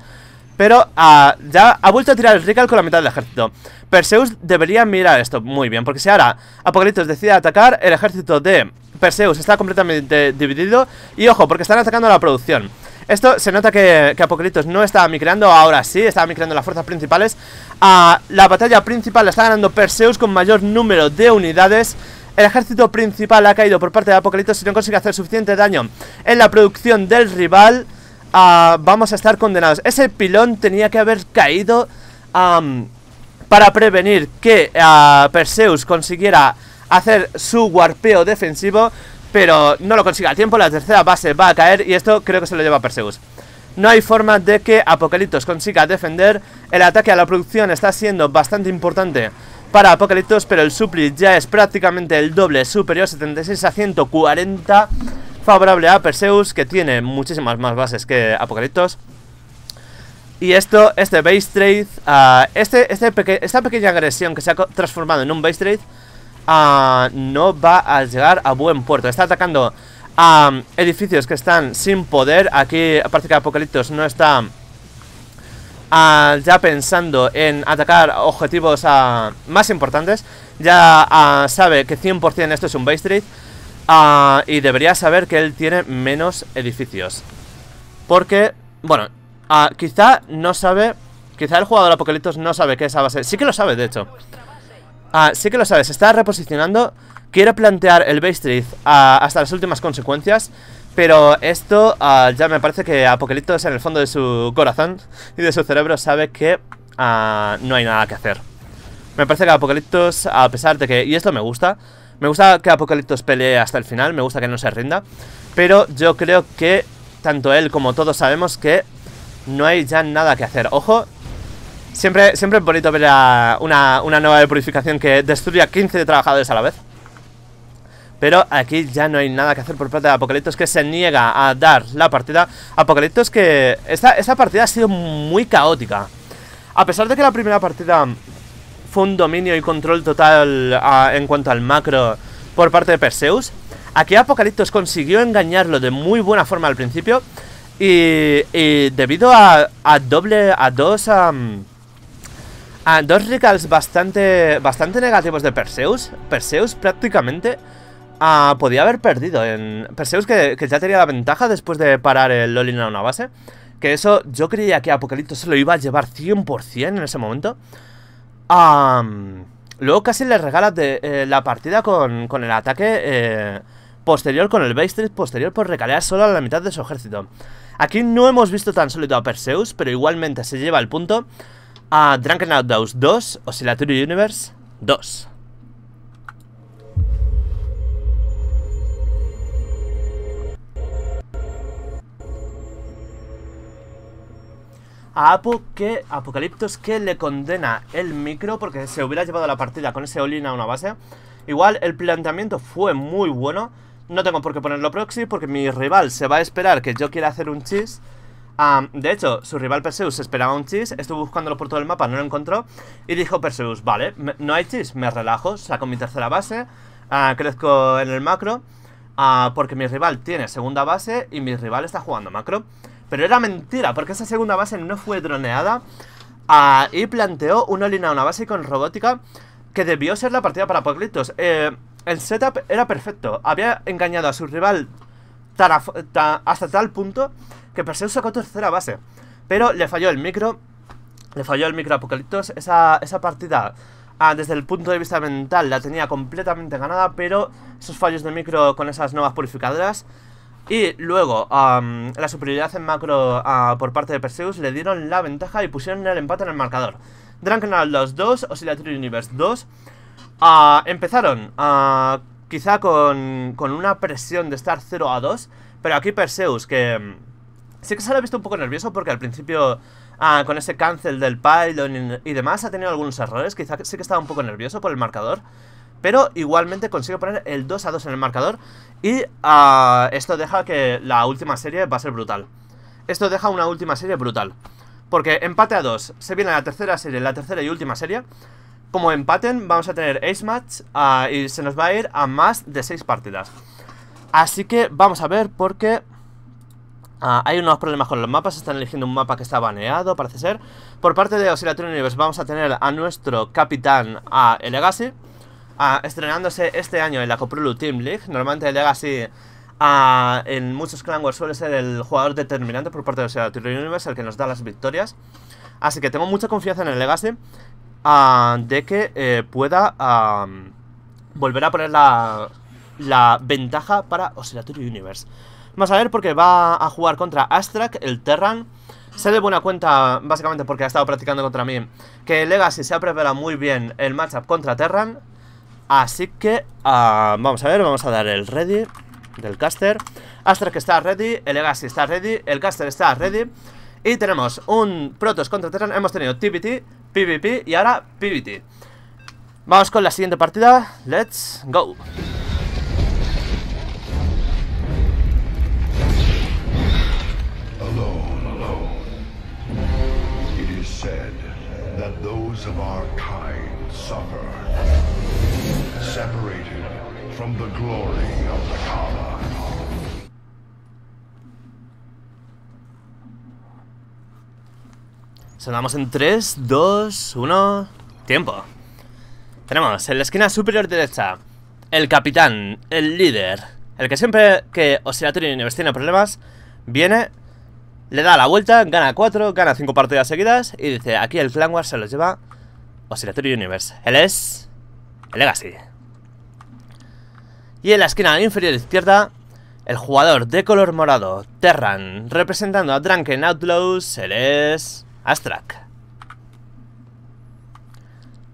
Pero ah, ya ha vuelto a tirar el rical con la mitad del ejército. Perseus debería mirar esto muy bien, porque si ahora Apocalipsis decide atacar, el ejército de Perseus está completamente dividido. Y ojo, porque están atacando la producción. Esto se nota que, que no estaba migrando ahora sí, estaba migrando las fuerzas principales. Ah, la batalla principal la está ganando Perseus con mayor número de unidades. El ejército principal ha caído por parte de Apocalipsis. y no consigue hacer suficiente daño en la producción del rival. Ah, vamos a estar condenados. Ese pilón tenía que haber caído para prevenir que ah, Perseus consiguiera hacer su warpeo defensivo, pero no lo consigue al tiempo, la tercera base va a caer y esto creo que se lo lleva Perseus. No hay forma de que Apocaliptos consiga defender. El ataque a la producción está siendo bastante importante para Apocaliptos, pero el supli ya es prácticamente el doble superior, 76 a 140 favorable a Perseus, que tiene muchísimas más bases que Apocaliptos. Y esto, este base trade, ah, este, este esta pequeña agresión que se ha transformado en un base trade, ah, no va a llegar a buen puerto. Está atacando a mm, edificios que están sin poder. Aquí parece que Apocaliptos no está ah, ya pensando en atacar objetivos más importantes. Ya sabe que 100% esto es un base trade. Ah, y debería saber que él tiene menos edificios. Porque, bueno, ah, quizá no sabe... Quizá el jugador Apocaliptos no sabe que esa base... Sí que lo sabe, de hecho. Ah, sí que lo sabe, se está reposicionando. Quiere plantear el base hasta las últimas consecuencias. Pero esto ya me parece que Apocaliptos en el fondo de su corazón <laughs> y de su cerebro sabe que no hay nada que hacer. Me parece que Apocaliptos, a pesar de que... Y esto me gusta... Me gusta que Apocaliptos pelee hasta el final, me gusta que no se rinda. Pero yo creo que tanto él como todos sabemos que no hay ya nada que hacer. Ojo, siempre, siempre es bonito ver una, nueva de purificación que destruye a 15 trabajadores a la vez. Pero aquí ya no hay nada que hacer por parte de Apocaliptos que se niega a dar la partida. Apocalipsis, que... esta partida ha sido muy caótica. A pesar de que la primera partida fue un dominio y control total ah, en cuanto al macro por parte de Perseus. Aquí Apocaliptos consiguió engañarlo de muy buena forma al principio y, debido a, doble, a dos... a dos recalls bastante, bastante negativos de Perseus. Perseus prácticamente ah, podía haber perdido. En Perseus que, ya tenía la ventaja después de parar el Lolin a una base. Que eso yo creía que Apocalipto se lo iba a llevar 100% en ese momento luego casi le regala eh, la partida con, el ataque eh, posterior, con el trip posterior por pues recalear solo a la mitad de su ejército. Aquí no hemos visto tan solito a Perseus, pero igualmente se lleva el punto a Drunken Outlaws 2, Oscillatory Universe 2. a que, Apocalyptus que le condena el micro porque se hubiera llevado la partida con ese Olin a una base. Igual el planteamiento fue muy bueno. No tengo por qué ponerlo proxy porque mi rival se va a esperar que yo quiera hacer un cheese. de hecho, su rival Perseus esperaba un cheese, estuvo buscándolo por todo el mapa, no lo encontró Y dijo Perseus, vale, no hay cheese, me relajo, saco mi tercera base ah, Crezco en el macro ah, Porque mi rival tiene segunda base y mi rival está jugando macro pero era mentira, porque esa segunda base no fue droneada y planteó una línea a una base con robótica que debió ser la partida para Apocalyptus. Eh, el setup era perfecto, había engañado a su rival hasta tal punto que Perseus sacó tercera base. Pero le falló el micro, le falló el micro Apocaliptos, esa, partida... Ah, desde el punto de vista mental la tenía completamente ganada, pero esos fallos de micro con esas nuevas purificadoras y luego, la superioridad en macro ah, por parte de Perseus le dieron la ventaja y pusieron el empate en el marcador. Drakenal 2-2, Oscillatory Universe 2. Ah, empezaron ah, quizá con, con, una presión de estar 0 a 2, pero aquí Perseus, que mm, sí que se lo ha visto un poco nervioso porque al principio con ese cancel del pylon y, y demás ha tenido algunos errores, quizá sí que estaba un poco nervioso por el marcador. Pero igualmente consigue poner el 2 a 2 en el marcador y ah, esto deja que la última serie va a ser brutal. Esto deja una última serie brutal. Porque empate a 2, se viene la tercera serie, la tercera y última serie. Como empaten, vamos a tener Ace Match ah, y se nos va a ir a más de 6 partidas. Así que vamos a ver porque... Ah, hay unos problemas con los mapas, están eligiendo un mapa que está baneado, parece ser. Por parte de de Universe vamos a tener a nuestro capitán, a Elegacy estrenándose este año en la Coprulu Team League. Normalmente Legacy en muchos Clan suele ser el jugador determinante por parte de Seattle Universe, el que nos da las victorias. Así que tengo mucha confianza en el Legacy de que eh, pueda volver a poner la, ventaja para Oscillatory Universe. Vamos a ver porque va a jugar contra Astrak, el Terran. se de buena cuenta, básicamente porque ha estado practicando contra mí, que Legacy se ha preparado muy bien el matchup contra Terran. Así que ah, vamos a ver, vamos a dar el ready del caster. que está ready, el Legacy está ready, el caster está ready. Y tenemos un Protos contra Terran, hemos tenido TBT, PvP y ahora PvT. Vamos con la siguiente partida, let's go separated from the glory of the Sonamos en 3, 2, 1... Tiempo. Tenemos en la esquina superior derecha el capitán, el líder, el que siempre que Oscillatorio Universe tiene problemas, viene, le da la vuelta, gana 4, gana 5 partidas seguidas y dice, aquí el flanguard se lo lleva Oscillatorio Universe. Él es... Legacy. Y en la esquina inferior izquierda, el jugador de color morado, Terran, representando a Drunken Outlaws, él es Astrak.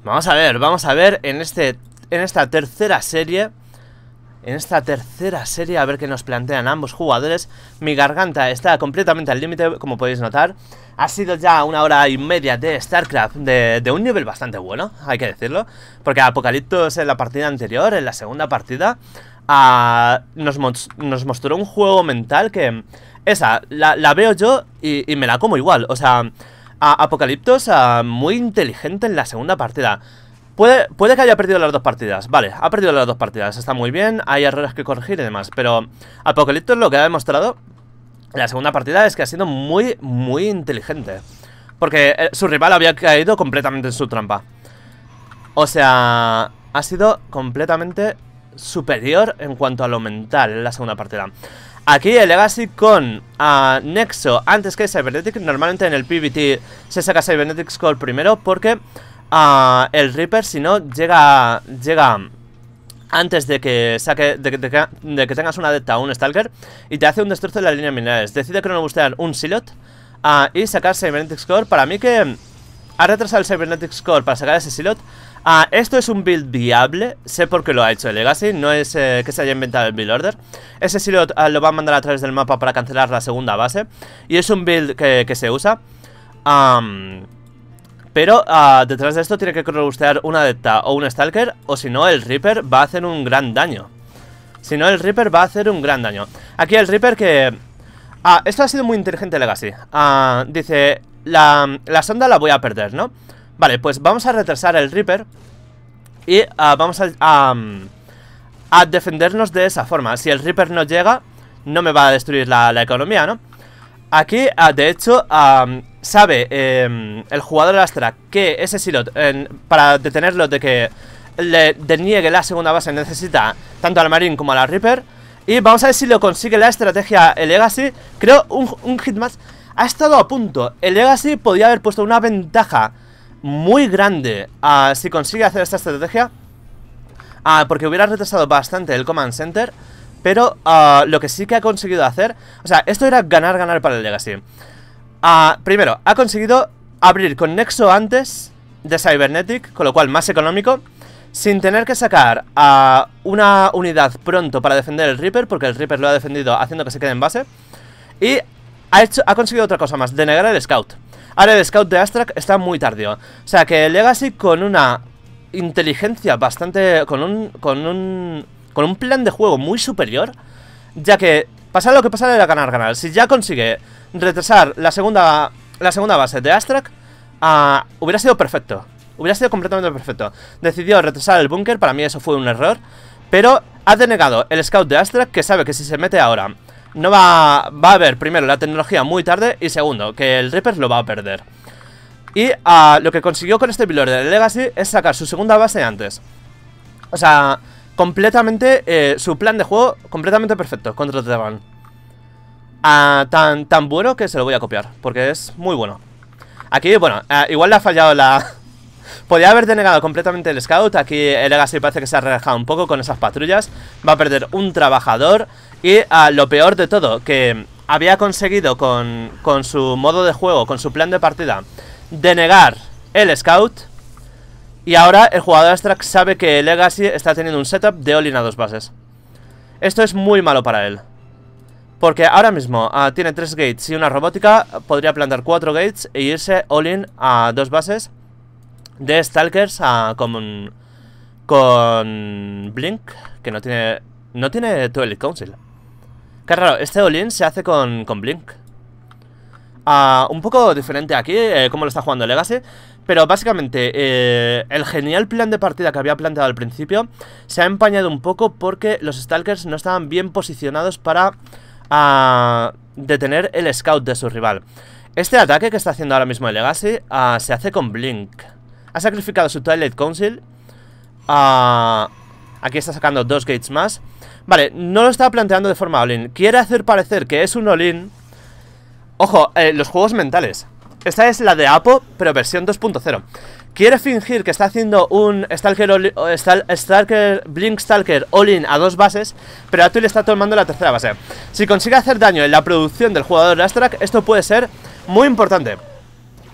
Vamos a ver, vamos a ver en, este, en esta tercera serie en esta tercera serie a ver qué nos plantean ambos jugadores. Mi garganta está completamente al límite, como podéis notar. Ha sido ya una hora y media de StarCraft de, un nivel bastante bueno, hay que decirlo. Porque Apocaliptos en la partida anterior, en la segunda partida, ah, nos, mostró un juego mental que... Esa, la, veo yo y, me la como igual. O sea, Apocaliptos ah, muy inteligente en la segunda partida. Puede, que haya perdido las dos partidas. Vale, ha perdido las dos partidas. Está muy bien, hay errores que corregir y demás. Pero Apocalipto lo que ha demostrado la segunda partida es que ha sido muy, muy inteligente. Porque eh, su rival había caído completamente en su trampa. O sea, ha sido completamente superior en cuanto a lo mental en la segunda partida. Aquí el Legacy con ah, Nexo antes que Cybernetic. Normalmente en el PvT se saca Cybernetic Score primero porque el Reaper, si no, llega, llega antes de que saque de, que tengas una adepta o un Stalker y te hace un destrozo de la línea minerales. Decide que no un Silot ah, y sacar Cybernetic Score Para mí que ha retrasado el Cybernetic Score para sacar ese Silot. Ah, esto es un build viable, sé por qué lo ha hecho el Legacy, no es eh, que se haya inventado el build order. Ese Silot ah, lo va a mandar a través del mapa para cancelar la segunda base y es un build que, se usa. Pero ah, detrás de esto tiene que crustear una Adepta o un Stalker, o si no, el Reaper va a hacer un gran daño. Si no, el Reaper va a hacer un gran daño. Aquí el Reaper que... Ah, esto ha sido muy inteligente Legacy. Ah, dice, la, sonda la voy a perder, ¿no? Vale, pues vamos a retrasar el Reaper y ah, vamos a, a, defendernos de esa forma. Si el Reaper no llega, no me va a destruir la, economía, ¿no? Aquí, de hecho, a sabe em, el jugador Astra que ese Silot, para detenerlo de que le deniegue la segunda base, necesita tanto al Marine como a la Reaper. Y vamos a ver si lo consigue la estrategia el Legacy. Creo un, un hit más. Ha estado a punto. El Legacy podría haber puesto una ventaja muy grande ah, si consigue hacer esta estrategia. Ah, porque hubiera retrasado bastante el Command Center. Pero ah, lo que sí que ha conseguido hacer... O sea, esto era ganar, ganar para el Legacy. Ah, primero, ha conseguido abrir con Nexo antes de Cybernetic, con lo cual más económico, sin tener que sacar a una unidad pronto para defender el Reaper, porque el Reaper lo ha defendido haciendo que se quede en base. Y ha, hecho, ha conseguido otra cosa más, denegar el Scout. Ahora el Scout de Astrak está muy tardío. O sea que Legacy con una inteligencia bastante... con un, con un, con un plan de juego muy superior, ya que Pasar lo que pasara era ganar, ganar. Si ya consigue retrasar la segunda, la segunda base de Astrak, ah, hubiera sido perfecto. Hubiera sido completamente perfecto. Decidió retrasar el búnker, para mí eso fue un error. Pero ha denegado el scout de Astrak, que sabe que si se mete ahora, no va, va a haber, primero, la tecnología muy tarde, y segundo, que el Reaper lo va a perder. Y ah, lo que consiguió con este Bilord de Legacy es sacar su segunda base antes. O sea, completamente, eh, su plan de juego completamente perfecto contra The tan, tan bueno que se lo voy a copiar, porque es muy bueno. Aquí, bueno, eh, igual le ha fallado la... <laughs> podía haber denegado completamente el scout, aquí el Legacy parece que se ha relajado un poco con esas patrullas, va a perder un trabajador y a ah, lo peor de todo, que había conseguido con, con su modo de juego, con su plan de partida, denegar el scout y ahora el jugador Astrax sabe que Legacy está teniendo un setup de all in a dos bases. Esto es muy malo para él. Porque ahora mismo ah, tiene tres gates y una robótica, podría plantar cuatro gates e irse all-in a dos bases de Stalkers a... Ah, con, con Blink, que no tiene no tiene tu Council. Qué raro, este all-in se hace con, con Blink. Ah, un poco diferente aquí, eh, como lo está jugando Legacy, pero básicamente, eh, el genial plan de partida que había planteado al principio se ha empañado un poco porque los Stalkers no estaban bien posicionados para ah, detener el scout de su rival. Este ataque que está haciendo ahora mismo el Legacy ah, se hace con Blink. Ha sacrificado su Twilight Council. Ah, aquí está sacando dos gates más. Vale, no lo estaba planteando de forma all Quiere hacer parecer que es un all -in. Ojo, eh, los juegos mentales. Esta es la de Apo, pero versión 2.0. Quiere fingir que está haciendo un Stalker, Blink Stalker All-in a dos bases, pero tú le está tomando la tercera base. Si consigue hacer daño en la producción del jugador Last Track, esto puede ser muy importante.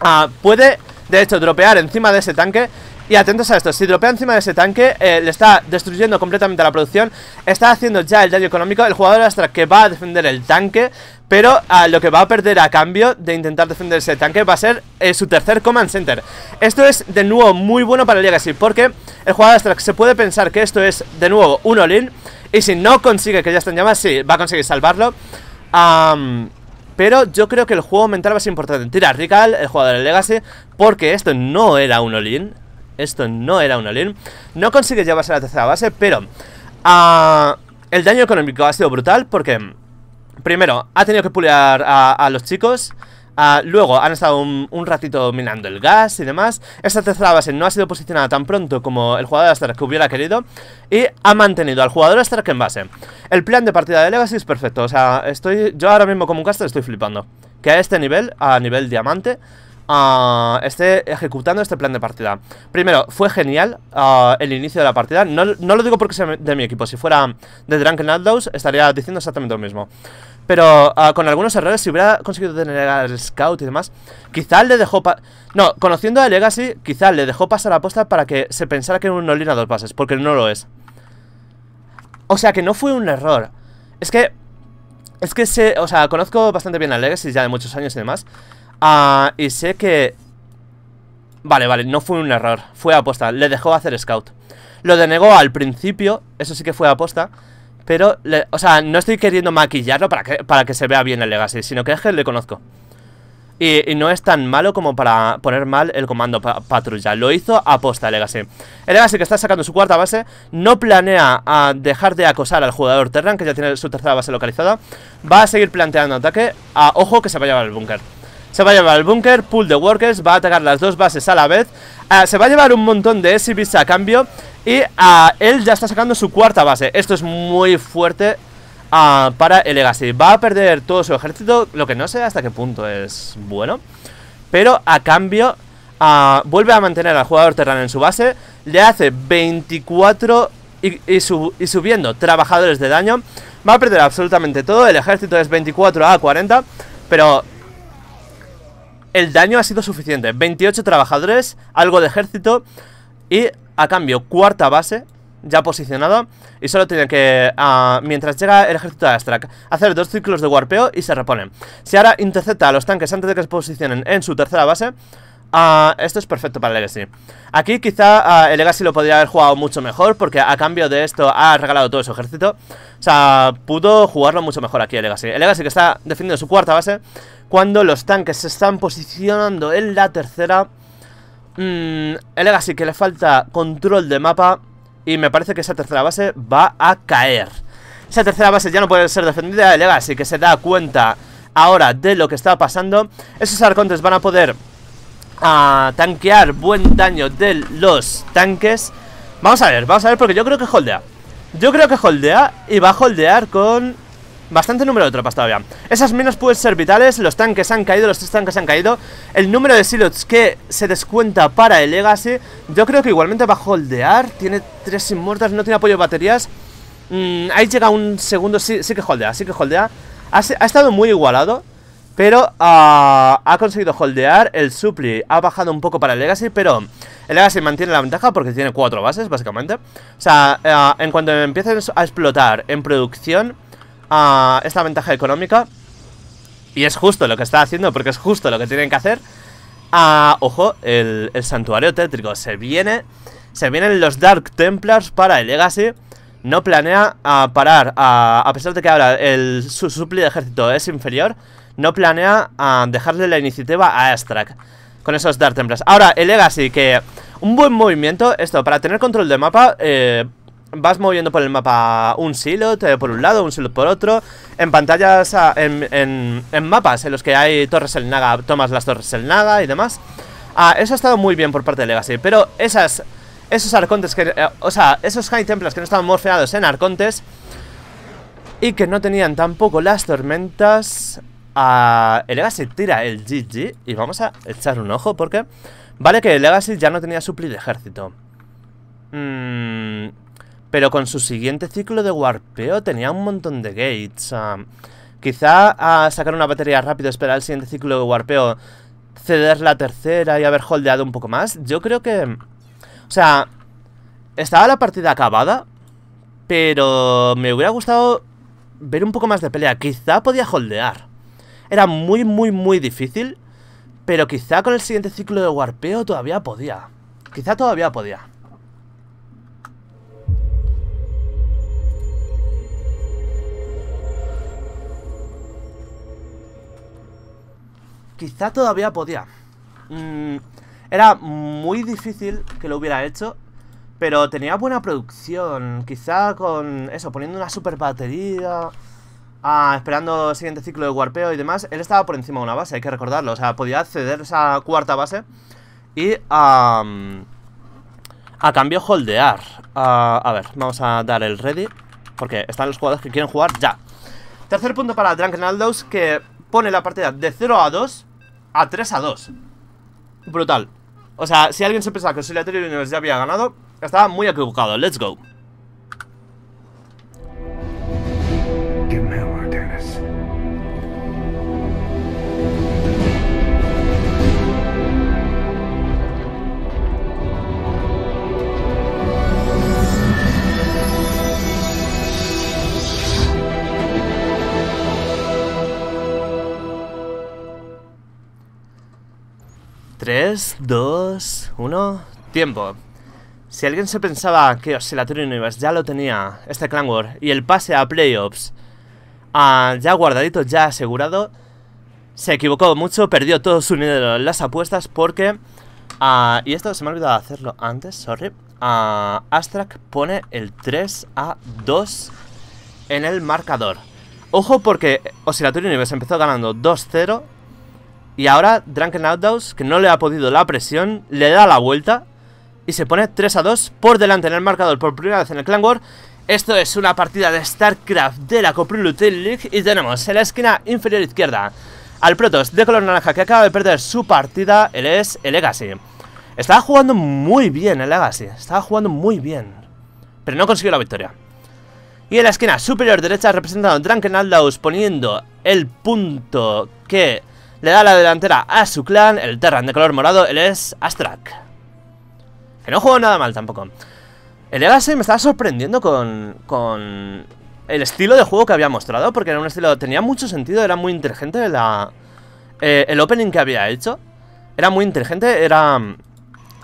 Ah, puede, de hecho, dropear encima de ese tanque y atentos a esto, si dropea encima de ese tanque, eh, le está destruyendo completamente la producción. Está haciendo ya el daño económico. El jugador Astra que va a defender el tanque, pero ah, lo que va a perder a cambio de intentar defender ese tanque va a ser eh, su tercer command center. Esto es de nuevo muy bueno para el Legacy, porque el jugador extra se puede pensar que esto es de nuevo un all Y si no consigue que ya estén llamas, sí, va a conseguir salvarlo. pero yo creo que el juego mental va a ser importante. Tira Rical, el jugador de Legacy, porque esto no era un all-in esto no era un all No consigue llevarse a la tercera base, pero ah, el daño económico ha sido brutal porque, primero, ha tenido que pulear a, los chicos. Ah, luego han estado un, ratito minando el gas y demás Esta tercera base no ha sido posicionada tan pronto como el jugador Stark que hubiera querido Y ha mantenido al jugador que en base El plan de partida de Legacy es perfecto O sea, estoy yo ahora mismo como un caster estoy flipando Que a este nivel, a nivel diamante esté ejecutando este plan de partida. Primero, fue genial ah, el inicio de la partida. No, lo digo porque sea de mi equipo. Si fuera de Drunken Outlaws, estaría diciendo exactamente lo mismo. Pero ah, con algunos errores, si hubiera conseguido tener al scout y demás, quizá le dejó... No, conociendo a Legacy, quizá le dejó pasar la apuesta para que se pensara que era un Olin a dos pases, porque no lo es. O sea, que no fue un error. Es que... Es que se... O sea, conozco bastante bien a Legacy ya de muchos años y demás. Ah, y sé que... Vale, vale, no fue un error Fue aposta, le dejó hacer scout Lo denegó al principio, eso sí que fue aposta Pero, o sea, no estoy queriendo maquillarlo para que, para que se vea bien el legacy Sino que es que le conozco y, no es tan malo como para poner mal el comando patrulla. Lo hizo aposta Legacy. El Legacy que está sacando su cuarta base no planea dejar de acosar al jugador Terran, que ya tiene su tercera base localizada. Va a seguir planteando ataque a ah, ojo que se va a llevar el búnker. Se va a llevar al Bunker, Pool de Workers, va a atacar las dos bases a la vez. Eh, se va a llevar un montón de SCVs a cambio y eh, él ya está sacando su cuarta base. Esto es muy fuerte eh, para el Legacy. Va a perder todo su ejército, lo que no sé hasta qué punto es bueno. Pero a cambio vuelve a mantener al jugador Terran en su base. Le hace 24 y, y subiendo trabajadores de daño. Va a perder absolutamente todo. El ejército es 24 a 40. Pero el daño ha sido suficiente. 28 trabajadores, algo de ejército y a cambio cuarta base ya posicionada y solo tiene que, ah, mientras llega el ejército de Astrak, hacer dos ciclos de warpeo y se reponen. Si ahora intercepta a los tanques antes de que se posicionen en su tercera base, ah, esto es perfecto para Legacy. Aquí quizá ah, el Legacy lo podría haber jugado mucho mejor porque a cambio de esto ha regalado todo su ejército. O sea, pudo jugarlo mucho mejor aquí el Legacy. El Legacy que está defendiendo su cuarta base cuando los tanques se están posicionando en la tercera. Mm, el Legacy que le falta control de mapa y me parece que esa tercera base va a caer. Esa tercera base ya no puede ser defendida. El Legacy que se da cuenta ahora de lo que está pasando. Esos arcontes van a poder ah, tanquear buen daño de los tanques. Vamos a ver, vamos a ver porque yo creo que holdea. Yo creo que holdea y va a holdear con Bastante número de tropas todavía Esas minas pueden ser vitales, los tanques han caído, los tres tanques han caído El número de silos que se descuenta para el Legacy Yo creo que igualmente va a holdear Tiene tres inmortas, no tiene apoyo de baterías mm, Ahí llega un segundo, sí, sí, que holdea, sí que holdea Ha, estado muy igualado pero ah, ha conseguido holdear el Supli, ha bajado un poco para el Legacy, pero el Legacy mantiene la ventaja porque tiene cuatro bases, básicamente. O sea, ah, en cuanto empiecen a explotar en producción, a esta ventaja económica. Y es justo lo que está haciendo, porque es justo lo que tienen que hacer. a, ah, ojo, el, santuario tétrico se viene. Se vienen los Dark Templars para el Legacy. No planea a ah, parar, ah, a, pesar de que ahora su supli de ejército es inferior, no planea dejarle la iniciativa a Astrak con esos Dark Templars. Ahora, el Legacy, que un buen movimiento, esto, para tener control de mapa, eh, vas moviendo por el mapa un silo por un lado, un silo por otro. En pantallas, en, en, mapas en los que hay torres el Naga, tomas las torres el Naga y demás. Ah, eso ha estado muy bien por parte de Legacy, pero esas, esos arcontes que... Eh, o sea, esos High Templars que no estaban morfeados en arcontes y que no tenían tampoco las tormentas... a ah, el Legacy tira el GG y vamos a echar un ojo porque... Vale que el Legacy ya no tenía supli de ejército. Mmm... Pero con su siguiente ciclo de warpeo tenía un montón de gates. Ah, quizá a ah, sacar una batería rápido, esperar el siguiente ciclo de warpeo, ceder la tercera y haber holdeado un poco más. Yo creo que... O sea, estaba la partida acabada, pero me hubiera gustado ver un poco más de pelea. Quizá podía holdear. Era muy, muy, muy difícil, pero quizá con el siguiente ciclo de warpeo todavía podía. Quizá todavía podía. quizá todavía podía. Mm, era muy difícil que lo hubiera hecho, pero tenía buena producción. Quizá con eso, poniendo una super batería, ah, esperando el siguiente ciclo de warpeo y demás. Él estaba por encima de una base, hay que recordarlo. O sea, podía acceder a esa cuarta base y a... a cambio holdear. Ah, a ver, vamos a dar el ready, porque están los jugadores que quieren jugar ya. Tercer punto para Drunken Naldos que pone la partida de 0 a 2 a 3 a 2 Brutal O sea, si alguien se pensaba que Solitario Universe ya había ganado Estaba muy equivocado, let's go 3, 2, 1... Tiempo. Si alguien se pensaba que Oscilatorio Universe ya lo tenía, este Clan War, y el pase a Playoffs ah, ya guardadito, ya asegurado, se equivocó mucho, perdió todo su dinero en las apuestas porque... Ah, y esto se me ha olvidado hacerlo antes, sorry. Ah, Astrak pone el 3 a 2 en el marcador. Ojo porque Oscilatorio Universe empezó ganando 2-0 y ahora Drunken que no le ha podido la presión, le da la vuelta y se pone 3 a 2 por delante en el marcador por primera vez en el Clan War. Esto es una partida de StarCraft de la Copri League y tenemos en la esquina inferior izquierda al Protoss de color naranja que acaba de perder su partida, él es el Legacy. Estaba jugando muy bien el Legacy, estaba jugando muy bien, pero no consiguió la victoria. Y en la esquina superior derecha representado Drunken Outlaws poniendo el punto que le da la delantera a su clan, el Terran de color morado, él es Astrak. Que no juego nada mal tampoco. El Legacy me estaba sorprendiendo con, con el estilo de juego que había mostrado, porque era un estilo, tenía mucho sentido, era muy inteligente la, eh, el opening que había hecho. Era muy inteligente, era...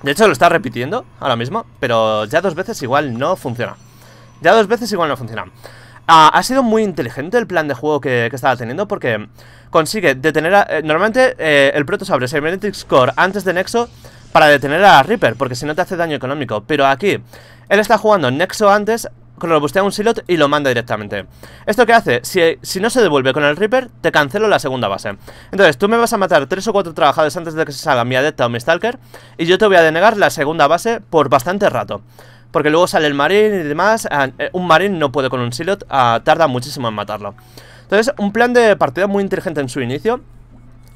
De hecho lo está repitiendo ahora mismo, pero ya dos veces igual no funciona. Ya dos veces igual no funciona. Ah, ha sido muy inteligente el plan de juego que, estaba teniendo porque consigue detener a... Eh, normalmente eh, el Proto abre Cybernetic Score antes de Nexo para detener a Reaper, porque si no te hace daño económico. Pero aquí, él está jugando Nexo antes, con lo bustea un silot y lo manda directamente. ¿Esto qué hace? Si, si, no se devuelve con el Reaper, te cancelo la segunda base. Entonces, tú me vas a matar tres o cuatro trabajadores antes de que se salga mi Adepta o mi Stalker, y yo te voy a denegar la segunda base por bastante rato. Porque luego sale el marín y demás. Ah, eh, un marín no puede con un Silot, ah, tarda muchísimo en matarlo. Entonces, un plan de partida muy inteligente en su inicio.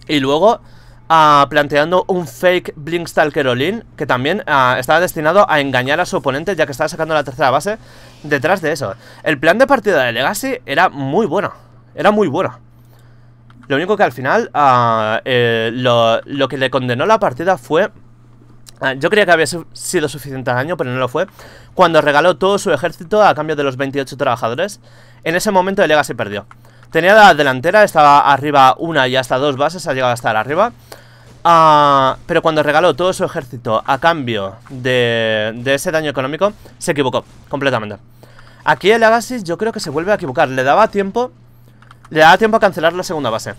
Y luego, ah, planteando un fake Blinkstalker Olin que también estaba destinado a engañar a su oponente ya que estaba sacando la tercera base detrás de eso. El plan de partida de Legacy era muy bueno, era muy bueno. Lo único que al final eh, lo, lo, que le condenó la partida fue Ah, yo creía que había sido suficiente daño, pero no lo fue. Cuando regaló todo su ejército a cambio de los 28 trabajadores, en ese momento el Lega se perdió. Tenía la delantera, estaba arriba una y hasta dos bases, ha llegado a estar arriba. Ah, pero cuando regaló todo su ejército a cambio de, ese daño económico, se equivocó completamente. Aquí el Legacy yo creo que se vuelve a equivocar. Le daba tiempo, le daba tiempo a cancelar la segunda base.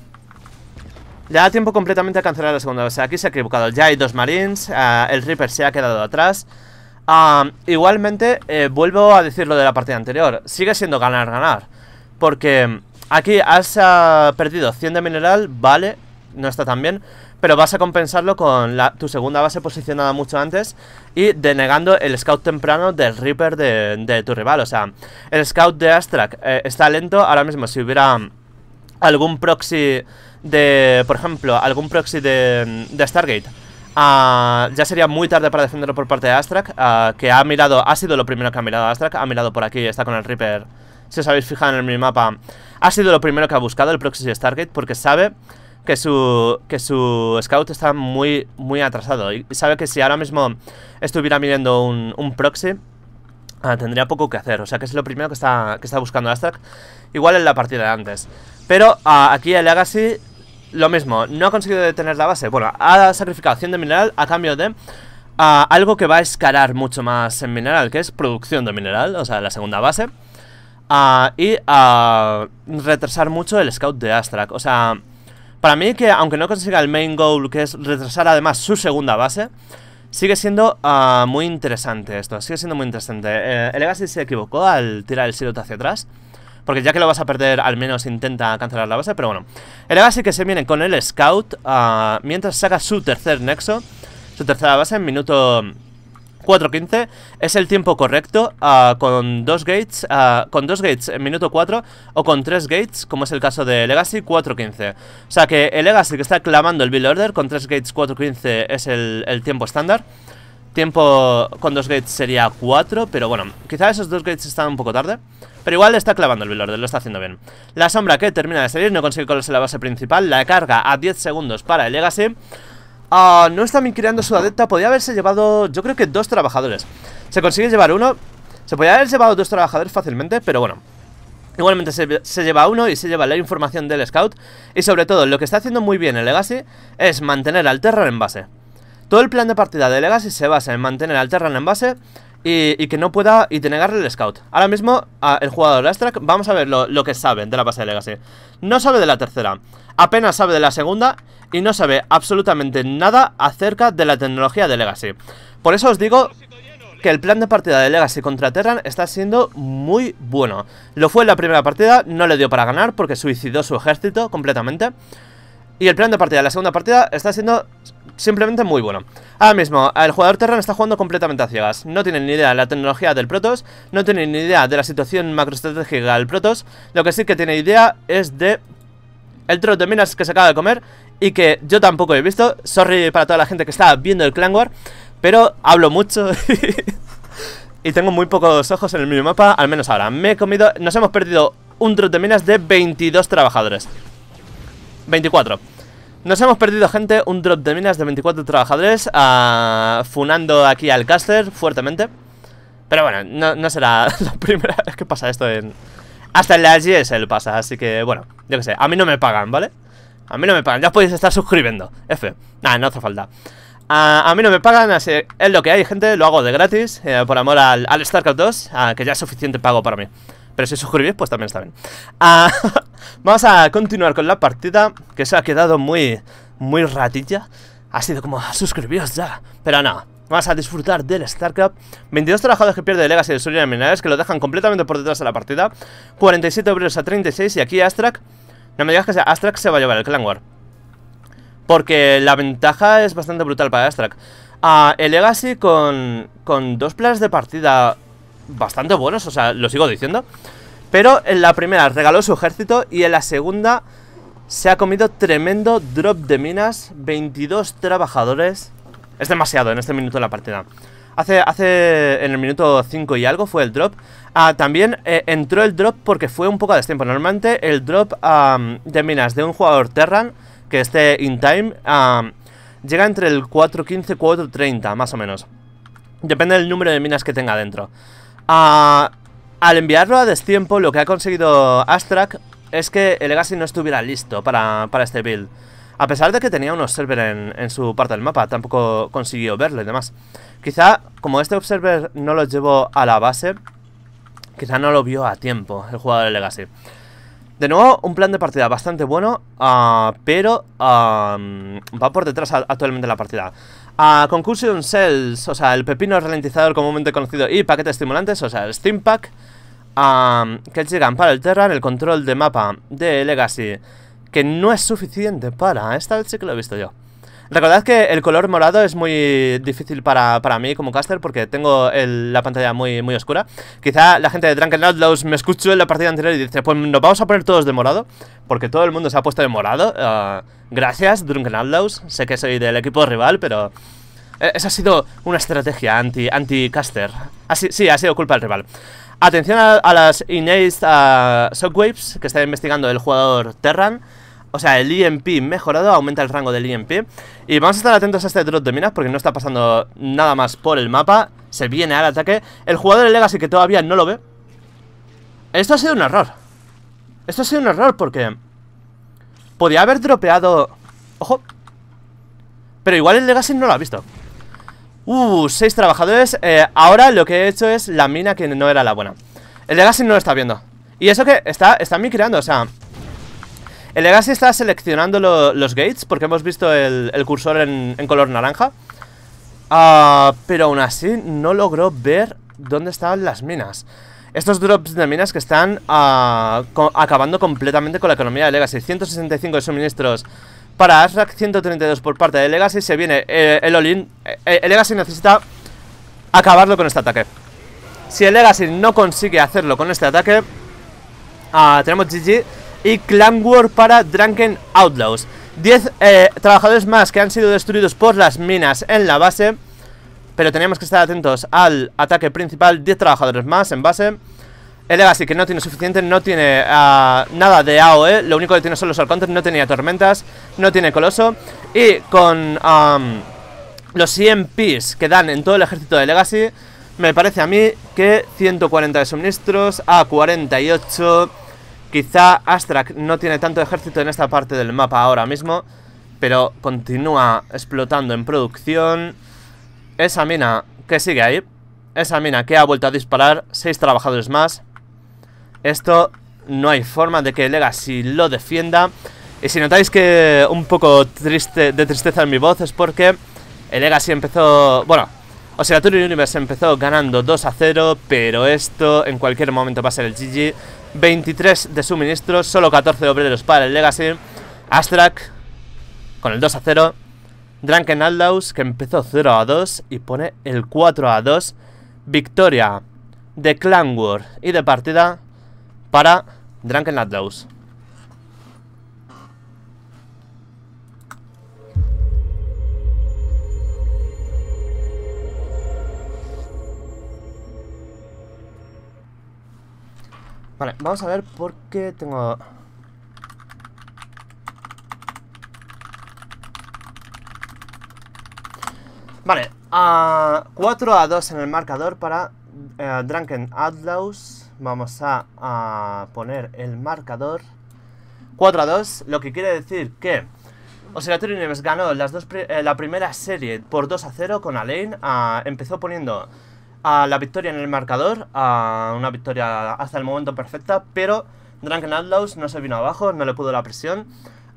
Ya da tiempo completamente a cancelar la segunda base. Aquí se ha equivocado. Ya hay dos marines. Eh, el Reaper se ha quedado atrás. igualmente, eh, vuelvo a decir lo de la partida anterior. Sigue siendo ganar-ganar. Porque mm, aquí has ah, perdido 100 de mineral, vale, no está tan bien. Pero vas a compensarlo con tu segunda base posicionada mucho antes y denegando el scout temprano del Reaper de, tu rival. O sea, el scout de Astrak eh, está lento. Ahora mismo, si hubiera mm, algún proxy de, por ejemplo, algún proxy de, de Stargate, ah, ya sería muy tarde para defenderlo por parte de Astrak, ah, que ha mirado, ha sido lo primero que ha mirado Astrak, ha mirado por aquí, está con el Reaper, si os habéis fijado en el mapa ha sido lo primero que ha buscado el proxy de Stargate, porque sabe que su, que su scout está muy, muy atrasado, y sabe que si ahora mismo estuviera mirando un, un proxy, ah, tendría poco que hacer, o sea que es lo primero que está, que está buscando Astrak, igual en la partida de antes. Pero aquí el Legacy lo mismo, no ha conseguido detener la base. Bueno, ha sacrificado 100 de mineral a cambio de algo que va a escalar mucho más en mineral, que es producción de mineral, o sea, la segunda base. Ah, y a ah, retrasar mucho el scout de Astrak. O sea, para mí que aunque no consiga el main goal, que es retrasar además su segunda base, sigue siendo ah, muy interesante esto, sigue siendo muy interesante. Eh, el Legacy se equivocó al tirar el silote hacia atrás. Porque ya que lo vas a perder, al menos intenta cancelar la base, pero bueno. El Legacy que se viene con el Scout ah, mientras saca su tercer nexo. Su tercera base en minuto 4.15 es el tiempo correcto ah, con dos gates ah, con dos gates en minuto 4 o con tres gates como es el caso de Legacy 4.15 o sea que el Legacy que está clamando el Bill order con tres gates 4.15 es el tiempo estándar Tiempo con dos gates sería cuatro pero bueno, quizá esos dos gates están un poco tarde. Pero igual le está clavando el de lo está haciendo bien. La sombra que termina de salir, no consigue colarse la base principal. La carga a 10 segundos para el Legacy. Ah, no está micriando su adepta, podía haberse llevado, yo creo que dos trabajadores. Se consigue llevar uno, se podía haber llevado dos trabajadores fácilmente, pero bueno. Igualmente se, se, lleva uno y se lleva la información del scout. Y sobre todo, lo que está haciendo muy bien el Legacy es mantener al Terror en base. Todo el plan de partida de Legacy se basa en mantener al Terran en base y, que no pueda y denegarle el scout. Ahora mismo, el jugador Astrak, vamos a ver lo, lo, que sabe de la base de Legacy. No sabe de la tercera, apenas sabe de la segunda y no sabe absolutamente nada acerca de la tecnología de Legacy. Por eso os digo que el plan de partida de Legacy contra Terran está siendo muy bueno. Lo fue en la primera partida, no le dio para ganar porque suicidó su ejército completamente. Y el plan de partida, la segunda partida, está siendo simplemente muy bueno. Ahora mismo, el jugador terreno está jugando completamente a ciegas. No tiene ni idea de la tecnología del Protoss, no tiene ni idea de la situación macroestratégica del Protoss. Lo que sí que tiene idea es de el trote de minas que se acaba de comer y que yo tampoco he visto. Sorry para toda la gente que está viendo el Clan War, pero hablo mucho <laughs> y tengo muy pocos ojos en el mapa. al menos ahora. Me he comido, nos hemos perdido un trote de minas de 22 trabajadores. 24. Nos hemos perdido, gente, un drop de minas de 24 trabajadores ah, Funando aquí al caster fuertemente Pero bueno, no, será <laughs> la primera vez que pasa esto en... Hasta en la GSL pasa, así que bueno, yo que sé, a mí no me pagan, ¿vale? A mí no me pagan, ya os podéis estar suscribiendo F, nada, no hace falta ah, A mí no me pagan, así es lo que hay, gente Lo hago de gratis, eh, por amor al, al StarCraft 2 ah, Que ya es suficiente pago para mí pero si suscribís, pues también está bien. Ah, <laughs> vamos a continuar con la partida, que se ha quedado muy, muy ratilla. Ha sido como, suscribíos ya. Pero nada, Vamos a disfrutar del StarCraft 22 trabajadores que pierde Legacy de Soria de Minerales Que lo dejan completamente por detrás de la partida 47 obreros a 36 Y aquí Astrak No me digas que sea Astrak se va a llevar el Clan War Porque la ventaja es bastante brutal para Astrak ah, El Legacy con, con dos planes de partida bastante buenos, o sea, lo sigo diciendo. Pero en la primera regaló su ejército y en la segunda se ha comido tremendo drop de minas, 22 trabajadores. Es demasiado en este minuto de la partida. Hace, hace en el minuto 5 y algo fue el drop. Ah, también eh, entró el drop porque fue un poco a destiempo. Normalmente el drop de minas de un jugador Terran que esté in time llega entre el 4.15 y 4.30 más o menos. Depende del número de minas que tenga dentro al enviarlo a destiempo, lo que ha conseguido Astrak es que el Legacy no estuviera listo para, este build. A pesar de que tenía un observer en, su parte del mapa, tampoco consiguió verlo y demás. Quizá, como este observer no lo llevó a la base, quizá no lo vio a tiempo el jugador del Legacy. De nuevo, un plan de partida bastante bueno, ah, pero ah, va por detrás actualmente la partida. A Concussion Cells, o sea, el pepino ralentizador comúnmente conocido y paquetes estimulantes, o sea, el Steam Pack. que llegan para el Terran, el control de mapa de Legacy, que no es suficiente para, esta vez sí que lo he visto yo. Recordad que el color morado es muy difícil para, para mí como caster porque tengo la pantalla muy, muy oscura. Quizá la gente de Drunken Outlaws me escuchó en la partida anterior y dice, pues nos vamos a poner todos de morado, porque todo el mundo se ha puesto de morado. Ah, gracias, Drunken Outlaws. Sé que soy del equipo rival, pero... Eh, esa ha sido una estrategia anti-caster. Así, sí, ha sido culpa del rival. Atención a, las innate uh, que está investigando el jugador Terran o sea, el EMP mejorado aumenta el rango del EMP Y vamos a estar atentos a este drop de minas porque no está pasando nada más por el mapa Se viene al ataque El jugador de Legacy que todavía no lo ve Esto ha sido un error Esto ha sido un error porque Podía haber dropeado... Ojo Pero igual el Legacy no lo ha visto Uh, seis trabajadores eh, Ahora lo que he hecho es la mina que no era la buena El Legacy no lo está viendo Y eso que está, está micreando, o sea el Legacy está seleccionando los gates porque hemos visto el, cursor en, color naranja. Ah, pero aún así no logró ver dónde estaban las minas. Estos drops de minas que están ah, acabando completamente con la economía de Legacy. 165 de suministros para Asrak, 132 por parte de Legacy. Se viene eh, el Olin. el eh, eh, Legacy necesita acabarlo con este ataque. Si el Legacy no consigue hacerlo con este ataque, ah, tenemos GG y Clan War para Drunken Outlaws. 10 eh, trabajadores más que han sido destruidos por las minas en la base. Pero teníamos que estar atentos al ataque principal. 10 trabajadores más en base. El Legacy que no tiene suficiente, no tiene ah, nada de AOE. Lo único que tiene son los Arcontes. No tenía tormentas, no tiene coloso. Y con los 100 pis que dan en todo el ejército de Legacy, me parece a mí que 140 de suministros a 48 Quizá Astrak no tiene tanto ejército en esta parte del mapa ahora mismo, pero continúa explotando en producción. Esa mina que sigue ahí, esa mina que ha vuelto a disparar, seis trabajadores más. Esto no hay forma de que Legacy lo defienda. Y si notáis que un poco triste, de tristeza en mi voz es porque el Legacy empezó... Bueno, Oscillatory Universe empezó ganando 2 a 0, pero esto en cualquier momento va a ser el GG. 23 de suministros, solo 14 obreros para el Legacy. Astrak con el 2 a 0. Drunken Atlaus que empezó 0 a 2 y pone el 4 a 2. Victoria de Clan War y de partida para Drunken Atlaus. Vale, vamos a ver por qué tengo... Vale, 4 a 2 en el marcador para eh, Drunken Outlaws. Vamos a, poner el marcador 4 a 2, lo que quiere decir que Oscillatory Universe ganó las dos eh, la primera serie por 2 a 0 con Alain. Ah, empezó poniendo a la victoria en el marcador, a una victoria hasta el momento perfecta, pero Drunken Outlaws no se vino abajo, no le pudo la presión,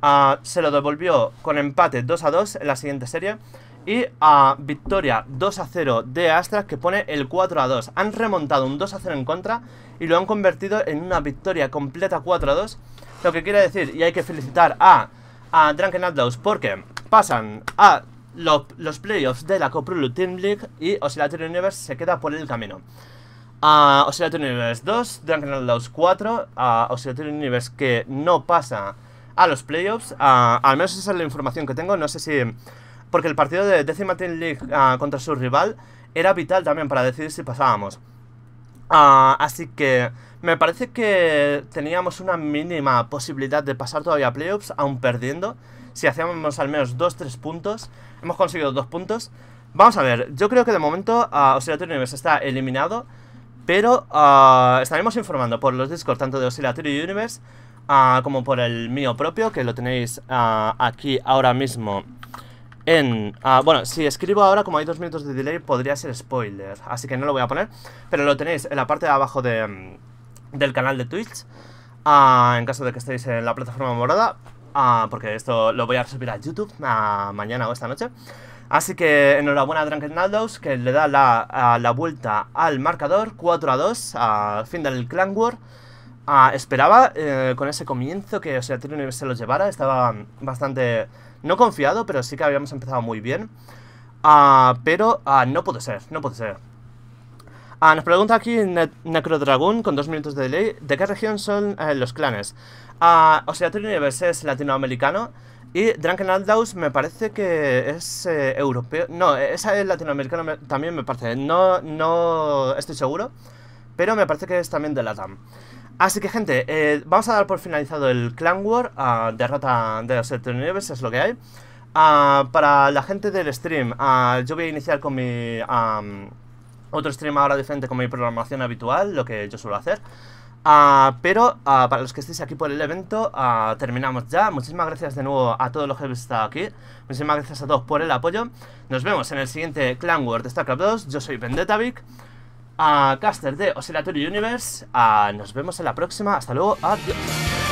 ah, se lo devolvió con empate 2 a 2 en la siguiente serie y a victoria 2 a 0 de Astra que pone el 4 a 2. Han remontado un 2 a 0 en contra y lo han convertido en una victoria completa 4 a 2, lo que quiere decir, y hay que felicitar a, a Drunken Outlaws porque pasan a los, playoffs de la Coprulu Team League y Oscillatorio Universe se queda por el camino. Uh, Universe 2, Dragon Outlaws 4, uh, Universe que no pasa a los playoffs, al menos esa es la información que tengo, no sé si... Porque el partido de Décima Team League contra su rival era vital también para decidir si pasábamos. así que me parece que teníamos una mínima posibilidad de pasar todavía a playoffs, aún perdiendo si hacíamos al menos 2-3 puntos. Hemos conseguido 2 puntos. Vamos a ver, yo creo que de momento ah, Oscillatory Universe está eliminado, pero ah, estaremos informando por los discos tanto de Oscillatory Universe ah, como por el mío propio, que lo tenéis aquí ahora mismo en... bueno, si escribo ahora, como hay dos minutos de delay, podría ser spoiler, así que no lo voy a poner, pero lo tenéis en la parte de abajo de, del canal de Twitch, en caso de que estéis en la plataforma morada, Ah, porque esto lo voy a subir a YouTube mañana o esta noche. Así que enhorabuena a Drunken Naldos, que le da la, vuelta al marcador, 4 a 2, al fin del Clan War. Ah, esperaba eh, con ese comienzo que o sea, se lo llevara, estaba bastante, no confiado, pero sí que habíamos empezado muy bien. Ah, pero no puede ser, no puede ser. Ah, nos pregunta aquí ne con dos minutos de delay. ¿De qué región son eh, los clanes? Ah, sea Universe es latinoamericano. Y Drunken Aldous me parece que es eh, europeo. No, esa es latinoamericana también me parece. No, no estoy seguro. Pero me parece que es también de Latam. Así que gente, eh, vamos a dar por finalizado el Clan War. Ah, derrota de los Universe es lo que hay. Ah, para la gente del stream, yo voy a iniciar con mi otro stream ahora diferente como mi programación habitual, lo que yo suelo hacer. Ah, pero ah, para los que estéis aquí por el evento, ah, terminamos ya. Muchísimas gracias de nuevo a todos los que habéis estado aquí. Muchísimas gracias a todos por el apoyo. Nos vemos en el siguiente Clan World de StarCraft 2. Yo soy Vendetavic, caster de Oscillatory Universe. nos vemos en la próxima. Hasta luego. Adiós.